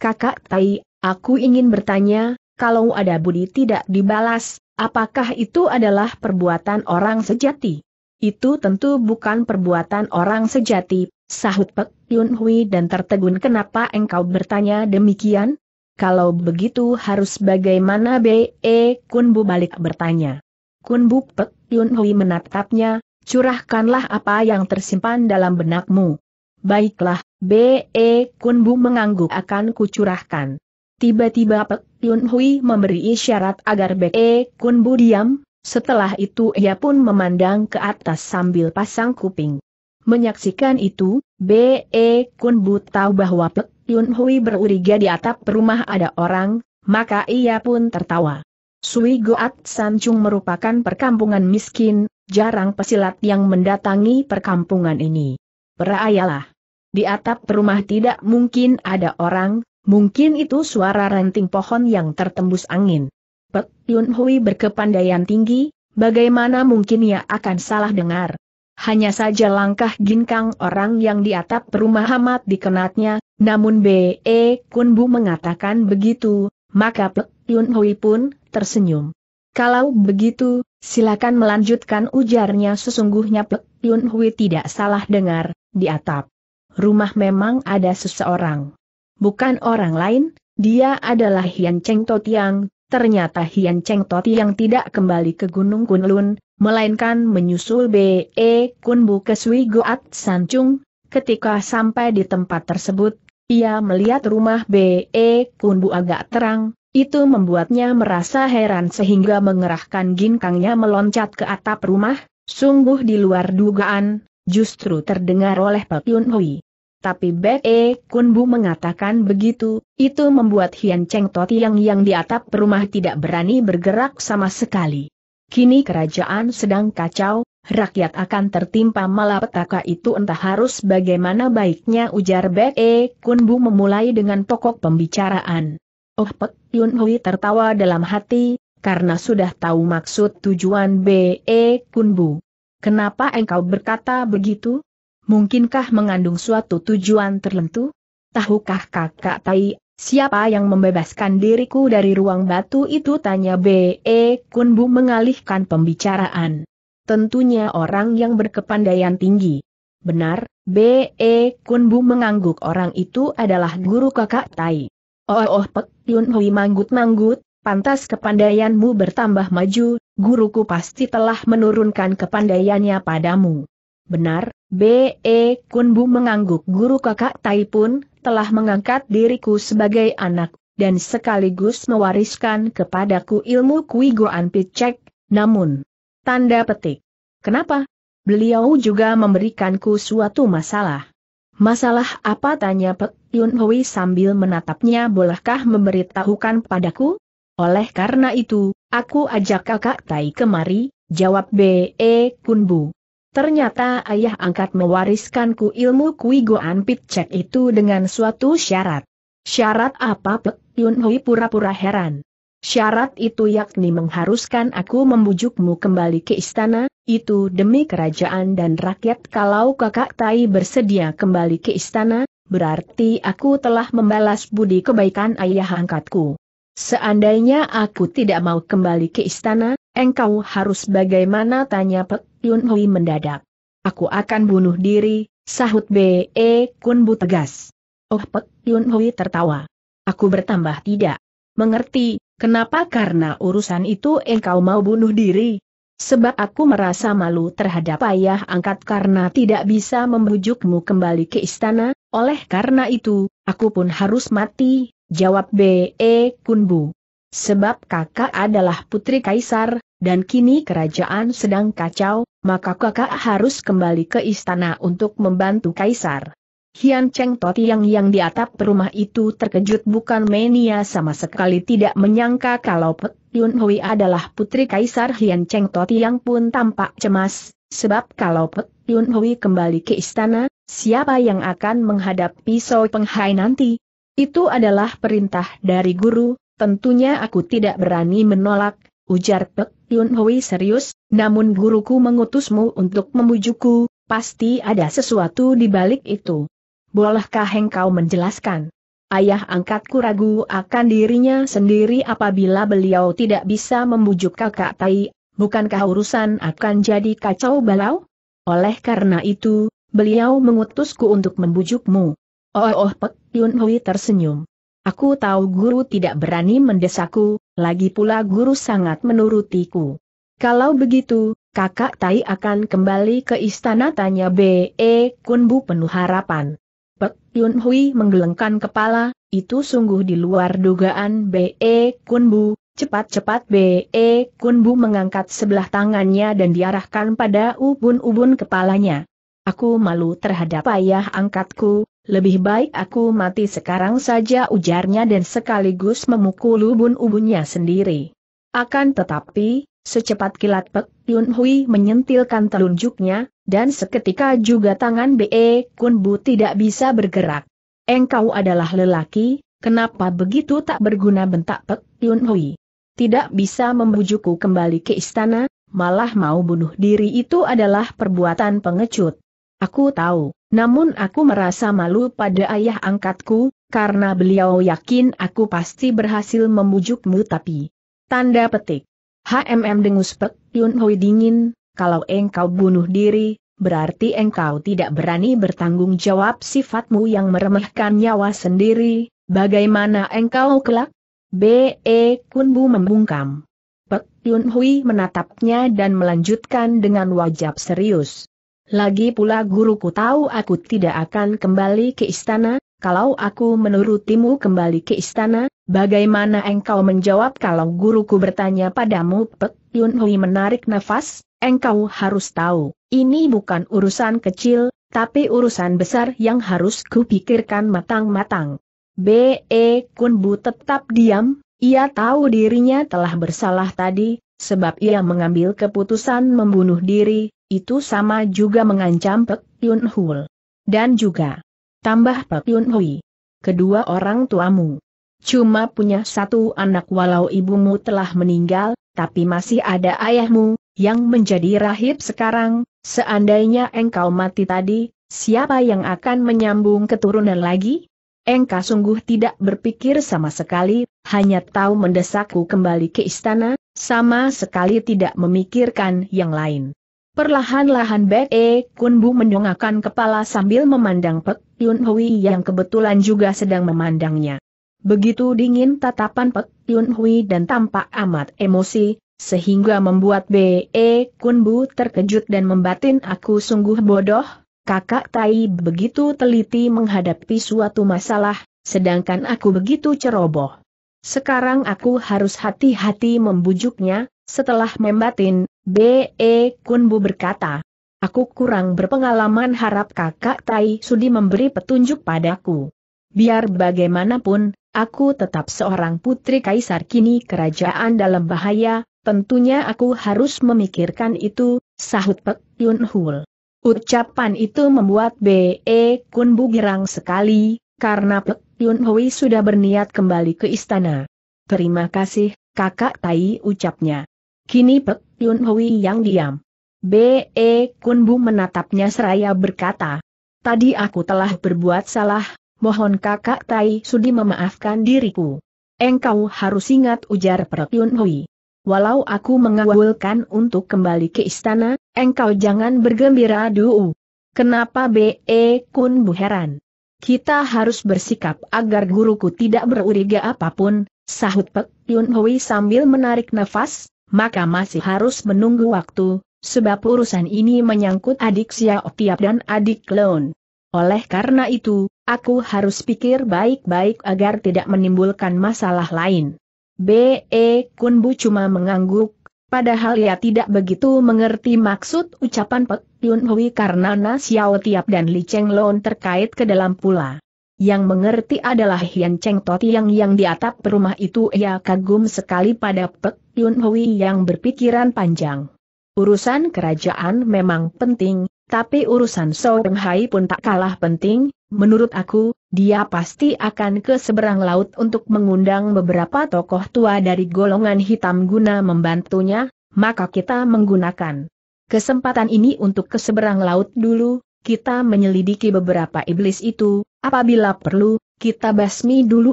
Kakak Tai, aku ingin bertanya, kalau ada budi tidak dibalas, apakah itu adalah perbuatan orang sejati? Itu tentu bukan perbuatan orang sejati, sahut Pek Yun Hui dan tertegun kenapa engkau bertanya demikian? Kalau begitu harus bagaimana B.E. Kun Bu balik bertanya. Kunbu Pek Yun Hui menatapnya, curahkanlah apa yang tersimpan dalam benakmu. Baiklah, B.E. Kun Bu mengangguk akan kucurahkan. Tiba-tiba Pek Yun Hui memberi isyarat agar B.E. Kun Bu diam, setelah itu ia pun memandang ke atas sambil pasang kuping. Menyaksikan itu, B.E. Kun Bu tahu bahwa Pek Yun Hui beruriga di atap rumah ada orang, maka ia pun tertawa. Sui Goat Chung merupakan perkampungan miskin, jarang pesilat yang mendatangi perkampungan ini. Perayalah. Di atap rumah tidak mungkin ada orang, mungkin itu suara ranting pohon yang tertembus angin. Pek Yun Hui berkepandaian tinggi, bagaimana mungkin ia akan salah dengar. Hanya saja langkah ginkang orang yang di atap rumah amat dikenatnya, namun B.E. E Kunbu mengatakan begitu, maka Pek Yun Hui pun tersenyum. Kalau begitu, silakan melanjutkan ujarnya sesungguhnya Pek Yun Hui tidak salah dengar, di atap. Rumah memang ada seseorang. Bukan orang lain, dia adalah Hian Cheng Totiang, ternyata Hian Cheng Toti yang tidak kembali ke Gunung Kunlun, melainkan menyusul B.E. Kunbu ke Sui Goat Sancung, ketika sampai di tempat tersebut, ia melihat rumah B.E. Kunbu agak terang, itu membuatnya merasa heran sehingga mengerahkan ginkangnya meloncat ke atap rumah, sungguh di luar dugaan, justru terdengar oleh Pak Yun Hui. Tapi Be Kun e Kunbu mengatakan begitu, itu membuat Hian Cheng Totiang yang di atap rumah tidak berani bergerak sama sekali. Kini kerajaan sedang kacau, rakyat akan tertimpa malapetaka itu entah harus bagaimana baiknya ujar Be Kun e Kunbu memulai dengan pokok pembicaraan. Oh Pek Yun Hui tertawa dalam hati, karena sudah tahu maksud tujuan B.E. E Kunbu. Kenapa engkau berkata begitu? mungkinkah mengandung suatu tujuan tertentu? Tahukah kakak Tai, siapa yang membebaskan diriku dari ruang batu itu? Tanya B.E. Kunbu mengalihkan pembicaraan. Tentunya orang yang berkepandaian tinggi. Benar, B.E. Kunbu mengangguk orang itu adalah guru kakak Tai. Oh, oh Pek Yun Hui manggut-manggut, pantas kepandaianmu bertambah maju, guruku pasti telah menurunkan kepandaiannya padamu. Benar, B.E. Kunbu mengangguk guru kakak Tai pun, telah mengangkat diriku sebagai anak, dan sekaligus mewariskan kepadaku ilmu Kui Goan Picek, namun, tanda petik. Kenapa? Beliau juga memberikanku suatu masalah. Masalah apa tanya Pek Yun Hui sambil menatapnya bolehkah memberitahukan padaku? Oleh karena itu, aku ajak kakak Tai kemari, jawab B.E. Kunbu. Ternyata ayah angkat mewariskanku ilmu Kui Goan Pitcek itu dengan suatu syarat. Syarat apa Pek Yun Hui pura-pura heran. Syarat itu yakni mengharuskan aku membujukmu kembali ke istana, itu demi kerajaan dan rakyat kalau kakak Tai bersedia kembali ke istana, berarti aku telah membalas budi kebaikan ayah angkatku. Seandainya aku tidak mau kembali ke istana, Engkau harus bagaimana tanya Pek Yun Hui mendadak. Aku akan bunuh diri, sahut B.E. E Kun Bu tegas. Oh Pek Yun Hui tertawa. Aku bertambah tidak. Mengerti, kenapa karena urusan itu engkau mau bunuh diri? Sebab aku merasa malu terhadap ayah angkat karena tidak bisa membujukmu kembali ke istana, oleh karena itu, aku pun harus mati, jawab B.E. E Kunbu. Sebab kakak adalah putri kaisar, dan kini kerajaan sedang kacau, maka kakak harus kembali ke istana untuk membantu kaisar. Hian Cheng Toti yang di atap rumah itu terkejut bukan mania sama sekali tidak menyangka kalau Pek Yun Hui adalah putri kaisar Hian Cheng yang pun tampak cemas, sebab kalau Pek Yun Hui kembali ke istana, siapa yang akan menghadapi pisau Penghai nanti? Itu adalah perintah dari guru, Tentunya aku tidak berani menolak, ujar Pek Yun Hui serius, namun guruku mengutusmu untuk memujukku, pasti ada sesuatu di balik itu. Bolehkah engkau menjelaskan? Ayah angkatku ragu akan dirinya sendiri apabila beliau tidak bisa membujuk kakak Tai, bukankah urusan akan jadi kacau balau? Oleh karena itu, beliau mengutusku untuk membujukmu. Oh oh Pek Yun Hui tersenyum. Aku tahu guru tidak berani mendesakku, lagi pula guru sangat menurutiku. Kalau begitu, kakak Tai akan kembali ke istana tanya B.E. Kunbu penuh harapan. Pek Yun Hui menggelengkan kepala, itu sungguh di luar dugaan B.E. Kunbu, cepat-cepat B.E. Kunbu mengangkat sebelah tangannya dan diarahkan pada ubun-ubun kepalanya. Aku malu terhadap ayah angkatku, lebih baik aku mati sekarang saja ujarnya dan sekaligus memukul ubun-ubunnya sendiri. Akan tetapi, secepat kilat Pek Yun Hui menyentilkan telunjuknya, dan seketika juga tangan Be Kun Bu tidak bisa bergerak. Engkau adalah lelaki, kenapa begitu tak berguna bentak Pek Yun Hui? Tidak bisa membujukku kembali ke istana, malah mau bunuh diri itu adalah perbuatan pengecut. Aku tahu, namun aku merasa malu pada ayah angkatku, karena beliau yakin aku pasti berhasil membujukmu tapi... Tanda petik. HMM dengus Pek Yun Hoi dingin, kalau engkau bunuh diri, berarti engkau tidak berani bertanggung jawab sifatmu yang meremehkan nyawa sendiri, bagaimana engkau kelak? B.E. Kunbu membungkam. Pek Yun Hui menatapnya dan melanjutkan dengan wajah serius. Lagi pula guruku tahu aku tidak akan kembali ke istana, kalau aku menurutimu kembali ke istana, bagaimana engkau menjawab kalau guruku bertanya padamu Pek Yun Hui menarik nafas, engkau harus tahu, ini bukan urusan kecil, tapi urusan besar yang harus kupikirkan matang-matang. B.E. Kun Bu tetap diam, ia tahu dirinya telah bersalah tadi, sebab ia mengambil keputusan membunuh diri, itu sama juga mengancam Pek Yun Hul. Dan juga, tambah Pek Yun Hui. Kedua orang tuamu. Cuma punya satu anak walau ibumu telah meninggal, tapi masih ada ayahmu, yang menjadi rahib sekarang, seandainya engkau mati tadi, siapa yang akan menyambung keturunan lagi? Engkau sungguh tidak berpikir sama sekali, hanya tahu mendesakku kembali ke istana, sama sekali tidak memikirkan yang lain. Perlahan-lahan Bek E Kun Bu kepala sambil memandang Pek Yun Hui yang kebetulan juga sedang memandangnya. Begitu dingin tatapan Pek Yun Hui dan tampak amat emosi, sehingga membuat Be Kunbu terkejut dan membatin aku sungguh bodoh, kakak Tai begitu teliti menghadapi suatu masalah, sedangkan aku begitu ceroboh. Sekarang aku harus hati-hati membujuknya, setelah membatin, B.E. Kunbu berkata, Aku kurang berpengalaman harap kakak Tai Sudi memberi petunjuk padaku. Biar bagaimanapun, aku tetap seorang putri kaisar kini kerajaan dalam bahaya, tentunya aku harus memikirkan itu, sahut Pek Yun Hul. Ucapan itu membuat B.E. Kunbu girang sekali, karena Pek Yun Hui sudah berniat kembali ke istana. Terima kasih, kakak Tai ucapnya. Kini Pek Yun Hui yang diam. B.E. Kun Bu menatapnya seraya berkata. Tadi aku telah berbuat salah, mohon kakak Tai Sudi memaafkan diriku. Engkau harus ingat ujar Pek Yun Hui. Walau aku mengawalkan untuk kembali ke istana, engkau jangan bergembira dulu. Kenapa B.E. Kun Bu heran? Kita harus bersikap agar guruku tidak beruriga apapun, sahut Pek Yun Hui sambil menarik nafas, maka masih harus menunggu waktu, sebab urusan ini menyangkut adik Xiao Tiap dan adik Klon. Oleh karena itu, aku harus pikir baik-baik agar tidak menimbulkan masalah lain. B.E. Kunbu cuma mengangguk, padahal ia tidak begitu mengerti maksud ucapan Pek Yun Hui karena Na Xiao Tiap dan Li Cheng Lon terkait ke dalam pula. Yang mengerti adalah Hian Cheng Toti yang di atap rumah itu ia kagum sekali pada Pek Yun Hui yang berpikiran panjang. Urusan kerajaan memang penting, tapi urusan Soeng Hai pun tak kalah penting, menurut aku, dia pasti akan ke seberang laut untuk mengundang beberapa tokoh tua dari golongan hitam guna membantunya, maka kita menggunakan kesempatan ini untuk ke seberang laut dulu, kita menyelidiki beberapa iblis itu, apabila perlu, kita basmi dulu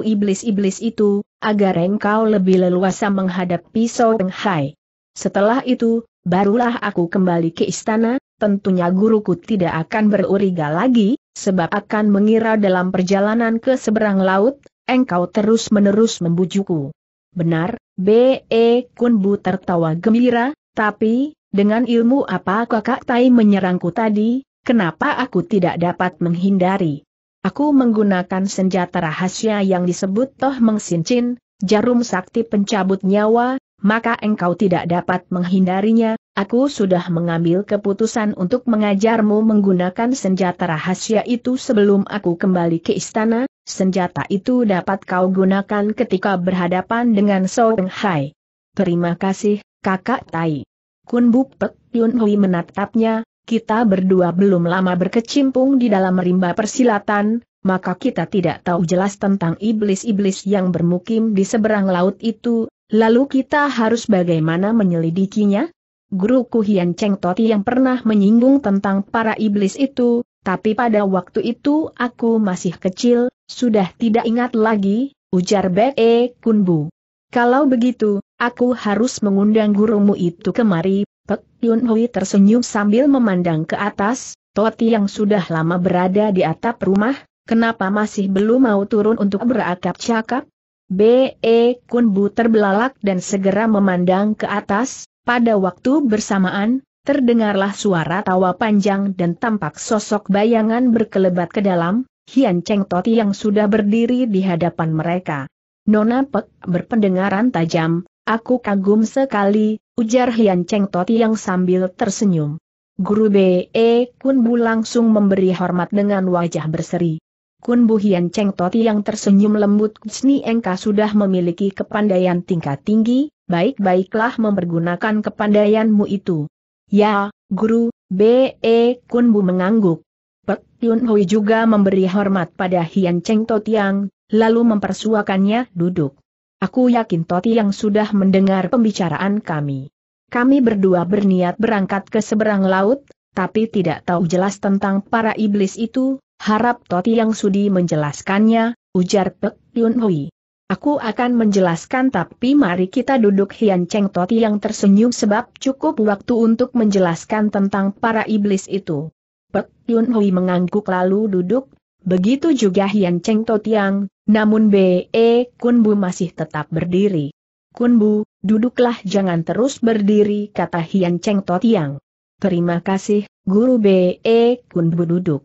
iblis-iblis itu, agar engkau lebih leluasa menghadapi Soeng Hai. Setelah itu, barulah aku kembali ke istana, tentunya guruku tidak akan beruriga lagi, sebab akan mengira dalam perjalanan ke seberang laut, engkau terus-menerus membujuku. Benar, B.E. Kunbu tertawa gembira, tapi, dengan ilmu apa kakak Tai menyerangku tadi, Kenapa aku tidak dapat menghindari? Aku menggunakan senjata rahasia yang disebut Toh Mengsincin, jarum sakti pencabut nyawa, maka engkau tidak dapat menghindarinya, aku sudah mengambil keputusan untuk mengajarmu menggunakan senjata rahasia itu sebelum aku kembali ke istana, senjata itu dapat kau gunakan ketika berhadapan dengan Song Hai. Terima kasih, kakak Tai. Kun Buk Pek Yun Hui menatapnya, kita berdua belum lama berkecimpung di dalam rimba persilatan, maka kita tidak tahu jelas tentang iblis-iblis yang bermukim di seberang laut itu, lalu kita harus bagaimana menyelidikinya? Guru Kuhian Cheng Toti yang pernah menyinggung tentang para iblis itu, tapi pada waktu itu aku masih kecil, sudah tidak ingat lagi, ujar Be Kunbu. Kalau begitu, aku harus mengundang gurumu itu kemari, Pek Yun Hui tersenyum sambil memandang ke atas, Toti yang sudah lama berada di atap rumah, kenapa masih belum mau turun untuk berakap cakap? B.E. Kun Bu terbelalak dan segera memandang ke atas, pada waktu bersamaan, terdengarlah suara tawa panjang dan tampak sosok bayangan berkelebat ke dalam, Hian Cheng Toti yang sudah berdiri di hadapan mereka. Nona Pek berpendengaran tajam, aku kagum sekali, Ujar Hian Cheng Toti yang sambil tersenyum. Guru B.E. Kun Bu langsung memberi hormat dengan wajah berseri. Kun Bu Hian Cheng Toti yang tersenyum lembut Ksni Engka sudah memiliki kepandaian tingkat tinggi, baik-baiklah mempergunakan kepandaianmu itu. Ya, Guru, B.E. Kun Bu mengangguk. Pek Yun Hui juga memberi hormat pada Hian Cheng yang lalu mempersuakannya duduk. Aku yakin Toti yang sudah mendengar pembicaraan kami. Kami berdua berniat berangkat ke seberang laut, tapi tidak tahu jelas tentang para iblis itu, harap Toti yang sudi menjelaskannya, ujar Pek Yun Hui. Aku akan menjelaskan tapi mari kita duduk Hian Cheng Toti yang tersenyum sebab cukup waktu untuk menjelaskan tentang para iblis itu. Pek Yun Hui mengangguk lalu duduk, begitu juga Hian Cheng Toti yang. Namun B.E. Kunbu masih tetap berdiri. Kunbu, duduklah jangan terus berdiri kata Hian Cheng Totiang. Terima kasih, Guru B.E. Kunbu duduk.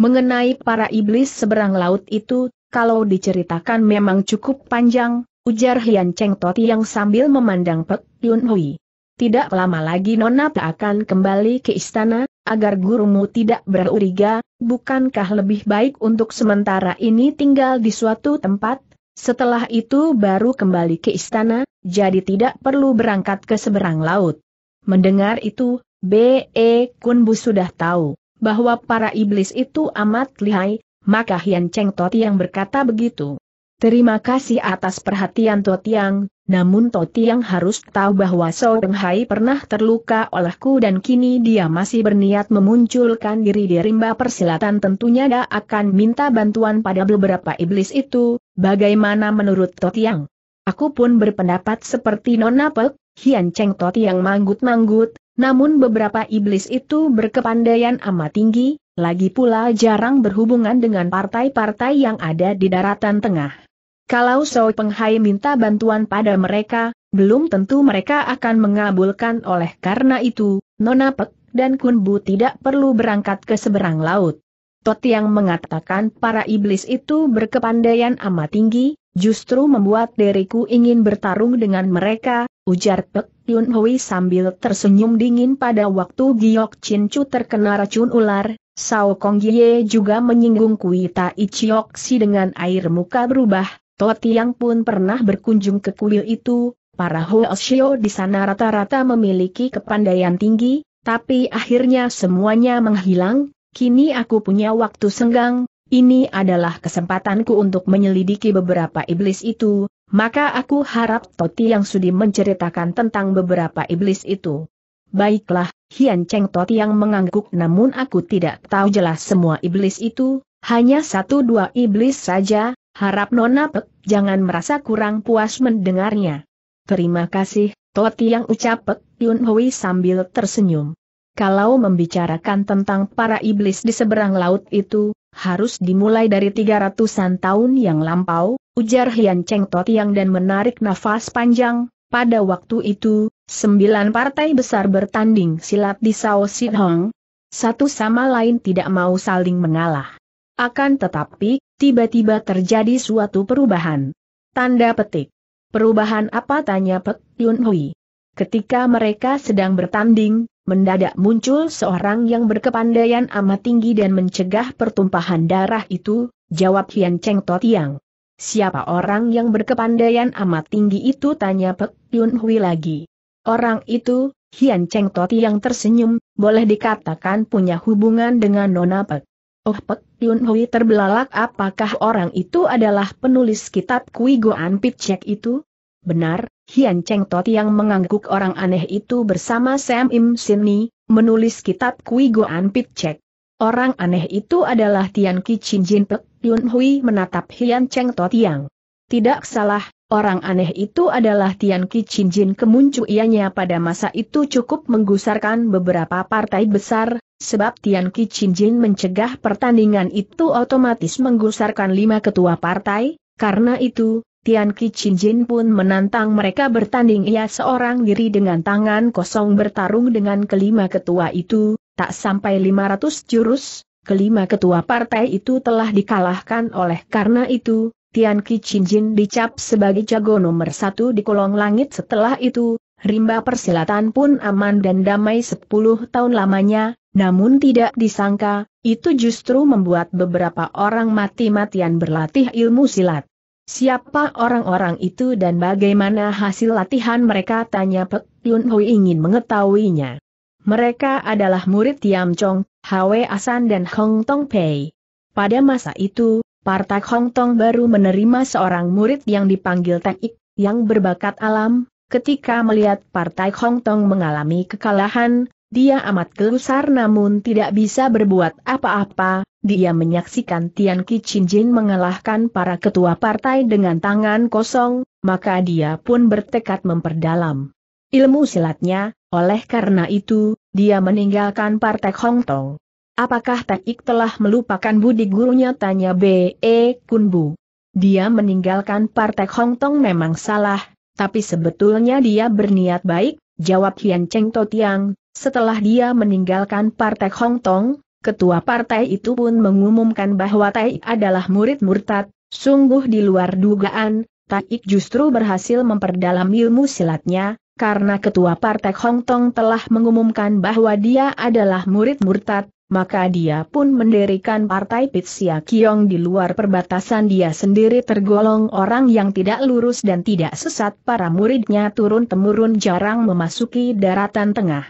Mengenai para iblis seberang laut itu, kalau diceritakan memang cukup panjang, ujar Hian Cheng Totiang sambil memandang Pek Yun Hui tidak lama lagi Nona akan kembali ke istana, agar gurumu tidak beruriga, bukankah lebih baik untuk sementara ini tinggal di suatu tempat? Setelah itu baru kembali ke istana, jadi tidak perlu berangkat ke seberang laut. Mendengar itu, B.E. Kunbu sudah tahu bahwa para iblis itu amat lihai, maka Hian Cheng yang berkata begitu. Terima kasih atas perhatian Totiang, namun Toti yang harus tahu bahwa So Peng Hai pernah terluka olehku dan kini dia masih berniat memunculkan diri di rimba persilatan tentunya dia akan minta bantuan pada beberapa iblis itu, bagaimana menurut Toti yang? Aku pun berpendapat seperti Nona Pek, Hian Cheng Toti yang manggut-manggut, namun beberapa iblis itu berkepandaian amat tinggi, lagi pula jarang berhubungan dengan partai-partai yang ada di daratan tengah. Kalau Soi Penghai minta bantuan pada mereka, belum tentu mereka akan mengabulkan oleh karena itu, Nona Pek dan Kunbu tidak perlu berangkat ke seberang laut. Tot yang mengatakan para iblis itu berkepandaian amat tinggi, justru membuat diriku ingin bertarung dengan mereka, ujar Pek Yun Hui sambil tersenyum dingin pada waktu Giok Chin Chu terkena racun ular, Sao Kong Ye juga menyinggung Kuita Ichiok dengan air muka berubah, Totiang pun pernah berkunjung ke kuil itu, para Hoshio di sana rata-rata memiliki kepandaian tinggi, tapi akhirnya semuanya menghilang, kini aku punya waktu senggang, ini adalah kesempatanku untuk menyelidiki beberapa iblis itu, maka aku harap Toti yang sudi menceritakan tentang beberapa iblis itu. Baiklah, Hian Cheng Toti yang mengangguk namun aku tidak tahu jelas semua iblis itu, hanya satu dua iblis saja, Harap Nona Pek jangan merasa kurang puas mendengarnya. Terima kasih, Toti yang ucap Pek Yun Hui sambil tersenyum. Kalau membicarakan tentang para iblis di seberang laut itu, harus dimulai dari 300-an tahun yang lampau, ujar Hian Cheng Totiang dan menarik nafas panjang, pada waktu itu, sembilan partai besar bertanding silat di Sao Sidhong. Satu sama lain tidak mau saling mengalah. Akan tetapi, tiba-tiba terjadi suatu perubahan. Tanda petik. Perubahan apa tanya Pek Yun Hui? Ketika mereka sedang bertanding, mendadak muncul seorang yang berkepandaian amat tinggi dan mencegah pertumpahan darah itu, jawab Hian Cheng Tiang. Siapa orang yang berkepandaian amat tinggi itu tanya Pek Yun Hui lagi. Orang itu, Hian Cheng Tiang tersenyum, boleh dikatakan punya hubungan dengan Nona Pek. Oh Pek Yun Hui terbelalak apakah orang itu adalah penulis kitab Kui Goan Picek itu? Benar, Hian Cheng Tot yang mengangguk orang aneh itu bersama Sam Im Sini, menulis kitab Kui Goan Picek. Orang aneh itu adalah Tian Ki Chin Jin Pek Yun Hui menatap Hian Cheng Tot yang. Tidak salah, orang aneh itu adalah Tian Ki Chin Jin kemunculannya pada masa itu cukup menggusarkan beberapa partai besar, sebab Tian Jin mencegah pertandingan itu otomatis menggusarkan lima ketua partai, karena itu, Tian Jin pun menantang mereka bertanding ia seorang diri dengan tangan kosong bertarung dengan kelima ketua itu, tak sampai 500 jurus, kelima ketua partai itu telah dikalahkan oleh karena itu, Tian Jin dicap sebagai jago nomor satu di kolong langit setelah itu, rimba persilatan pun aman dan damai 10 tahun lamanya, namun tidak disangka, itu justru membuat beberapa orang mati-matian berlatih ilmu silat. Siapa orang-orang itu dan bagaimana hasil latihan mereka tanya Pek Yun Hui ingin mengetahuinya. Mereka adalah murid Tiam Chong, Hwe Asan dan Hong Tong Pei. Pada masa itu, partai Hong Tong baru menerima seorang murid yang dipanggil Ik yang berbakat alam, Ketika melihat partai Hong Tong mengalami kekalahan, dia amat gelusar namun tidak bisa berbuat apa-apa, dia menyaksikan Tian Ki Jin mengalahkan para ketua partai dengan tangan kosong, maka dia pun bertekad memperdalam ilmu silatnya, oleh karena itu, dia meninggalkan partai Hong Tong. Apakah Taik telah melupakan budi gurunya tanya B.E. E Kunbu? Dia meninggalkan partai Hong Tong memang salah, tapi sebetulnya dia berniat baik, jawab Hian Cheng Totiang, setelah dia meninggalkan Partai Hong Tong, ketua partai itu pun mengumumkan bahwa Tai adalah murid murtad, sungguh di luar dugaan, Taik justru berhasil memperdalam ilmu silatnya, karena ketua partai Hong Tong telah mengumumkan bahwa dia adalah murid murtad, maka dia pun mendirikan partai Pitsia Kiong di luar perbatasan dia sendiri tergolong orang yang tidak lurus dan tidak sesat para muridnya turun-temurun jarang memasuki daratan tengah.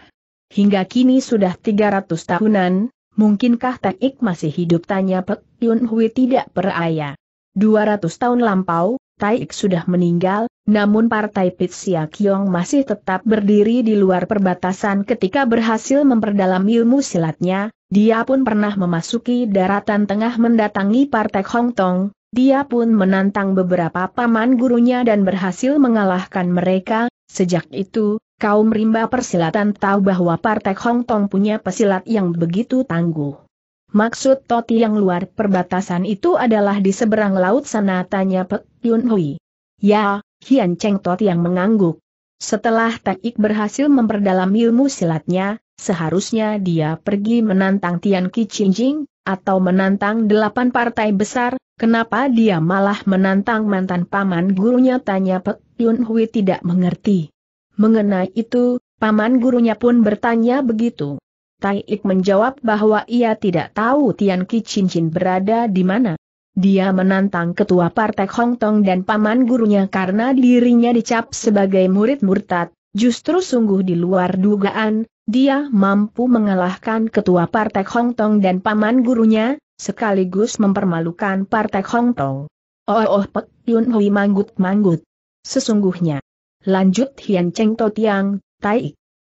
Hingga kini sudah 300 tahunan, mungkinkah Taik masih hidup tanya Pek Yun Hui tidak peraya. 200 tahun lampau, Taik sudah meninggal, namun Partai Pitsia Kiong masih tetap berdiri di luar perbatasan ketika berhasil memperdalam ilmu silatnya, dia pun pernah memasuki daratan tengah mendatangi Partai Hong Tong, dia pun menantang beberapa paman gurunya dan berhasil mengalahkan mereka, sejak itu, kaum rimba persilatan tahu bahwa Partai Hong Tong punya pesilat yang begitu tangguh. Maksud Toti yang luar perbatasan itu adalah di seberang laut sana tanya Pek Yun Hui. Ya, Hian Cheng Toti yang mengangguk. Setelah Taik berhasil memperdalam ilmu silatnya, seharusnya dia pergi menantang Tian Ki Jing, atau menantang delapan partai besar, kenapa dia malah menantang mantan paman gurunya tanya Pek Yun Hui tidak mengerti. Mengenai itu, paman gurunya pun bertanya begitu. Tai Ik menjawab bahwa ia tidak tahu Tian Ki Cincin berada di mana. Dia menantang ketua partai Hong Tong dan paman gurunya karena dirinya dicap sebagai murid murtad, justru sungguh di luar dugaan, dia mampu mengalahkan ketua partai Hong Tong dan paman gurunya, sekaligus mempermalukan partai Hong Tong. Oh oh Pek Yun Hui manggut-manggut. Sesungguhnya. Lanjut Hian Cheng To Tiang, Tai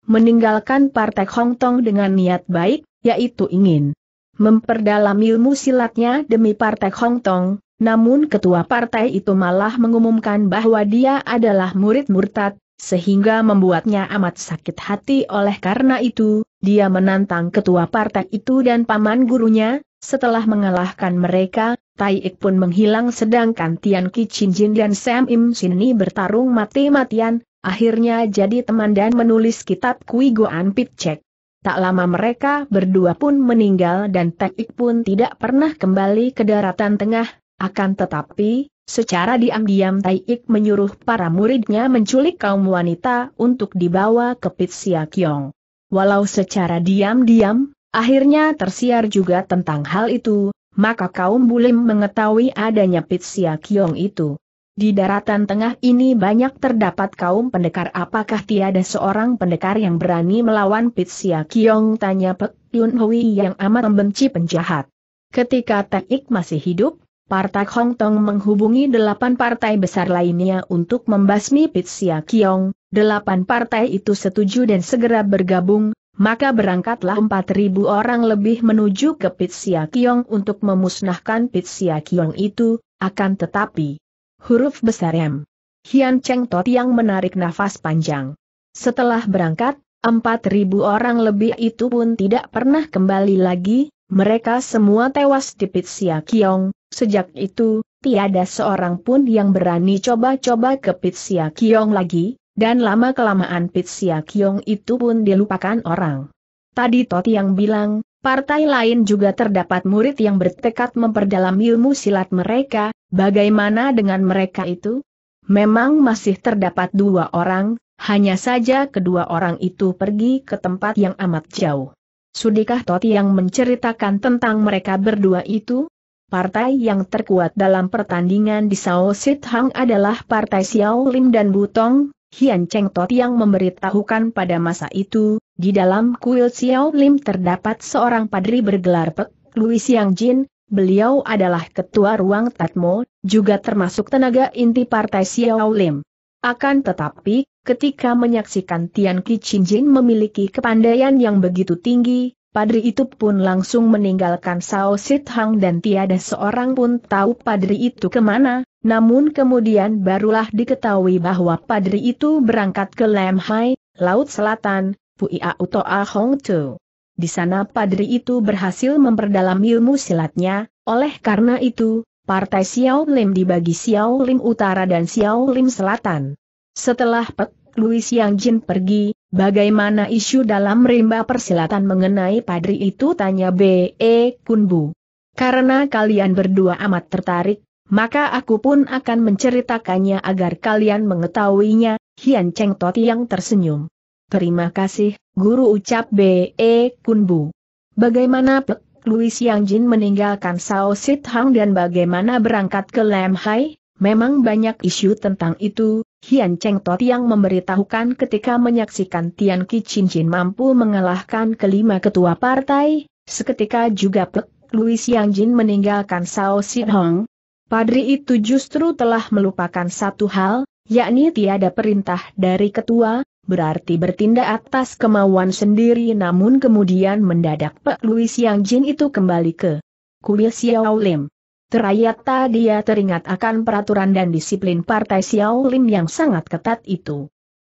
meninggalkan Partai Hong Tong dengan niat baik, yaitu ingin memperdalam ilmu silatnya demi Partai Hong Tong, namun ketua partai itu malah mengumumkan bahwa dia adalah murid murtad, sehingga membuatnya amat sakit hati oleh karena itu, dia menantang ketua partai itu dan paman gurunya, setelah mengalahkan mereka, Tai Ik pun menghilang sedangkan Tian Ki Chin Jin dan Sam Im Sini bertarung mati-matian, Akhirnya jadi teman dan menulis kitab Kui Goan Pitcek. Tak lama mereka berdua pun meninggal dan Tekik pun tidak pernah kembali ke daratan tengah, akan tetapi, secara diam-diam Taik menyuruh para muridnya menculik kaum wanita untuk dibawa ke Pitsia Kiong. Walau secara diam-diam, akhirnya tersiar juga tentang hal itu, maka kaum Bulim mengetahui adanya Pitsia Kiong itu. Di daratan tengah ini banyak terdapat kaum pendekar apakah tiada seorang pendekar yang berani melawan Pitsia Kiong tanya Pek Yun Hui yang amat membenci penjahat. Ketika Ik masih hidup, Partai Hong Tong menghubungi delapan partai besar lainnya untuk membasmi Pitsia Kiong, delapan partai itu setuju dan segera bergabung, maka berangkatlah empat ribu orang lebih menuju ke Pitsia Kiong untuk memusnahkan Pitsia Kiong itu, akan tetapi Huruf besar M. Hian Cheng Tot yang menarik nafas panjang. Setelah berangkat, 4.000 orang lebih itu pun tidak pernah kembali lagi, mereka semua tewas di Pitsia Kiong, sejak itu, tiada seorang pun yang berani coba-coba ke Pitsia Kiong lagi, dan lama kelamaan Pitsia Kiong itu pun dilupakan orang. Tadi Tot yang bilang, Partai lain juga terdapat murid yang bertekad memperdalam ilmu silat mereka, bagaimana dengan mereka itu? Memang masih terdapat dua orang, hanya saja kedua orang itu pergi ke tempat yang amat jauh. Sudikah Toti yang menceritakan tentang mereka berdua itu? Partai yang terkuat dalam pertandingan di Sao Sit Hang adalah Partai Xiao Lim dan Butong, Hian Cheng Tot yang memberitahukan pada masa itu, di dalam kuil Xiao Lim terdapat seorang padri bergelar Pek, Louis Yang Jin, beliau adalah ketua ruang Tatmo, juga termasuk tenaga inti partai Xiao Lim. Akan tetapi, ketika menyaksikan Tian Qi Chin Jin memiliki kepandaian yang begitu tinggi, padri itu pun langsung meninggalkan Sao Sit Hang dan tiada seorang pun tahu padri itu kemana, namun kemudian barulah diketahui bahwa padri itu berangkat ke Lam Hai, Laut Selatan, Puia Uto Hong Tu. Di sana padri itu berhasil memperdalam ilmu silatnya, oleh karena itu, partai Xiao Lim dibagi Xiao Lim Utara dan Xiao Lim Selatan. Setelah Pek Louis Yang Jin pergi, bagaimana isu dalam rimba persilatan mengenai padri itu tanya B.E. E Kunbu. Karena kalian berdua amat tertarik, maka aku pun akan menceritakannya agar kalian mengetahuinya, Hian Cheng Toti yang tersenyum. Terima kasih, guru ucap B.E. Kunbu. Bagaimana Pek Louis Yang Jin meninggalkan Sao Sit Hang dan bagaimana berangkat ke Lam Hai? Memang banyak isu tentang itu, Hian Cheng Tot yang memberitahukan ketika menyaksikan Tian Ki Chin Jin mampu mengalahkan kelima ketua partai, seketika juga Pek Louis Yang Jin meninggalkan Sao Sit Hang. Padri itu justru telah melupakan satu hal, yakni tiada perintah dari ketua, berarti bertindak atas kemauan sendiri namun kemudian mendadak Pak Louis Yang Jin itu kembali ke kuil Xiao Lim. Terayata dia teringat akan peraturan dan disiplin partai Xiao Lim yang sangat ketat itu.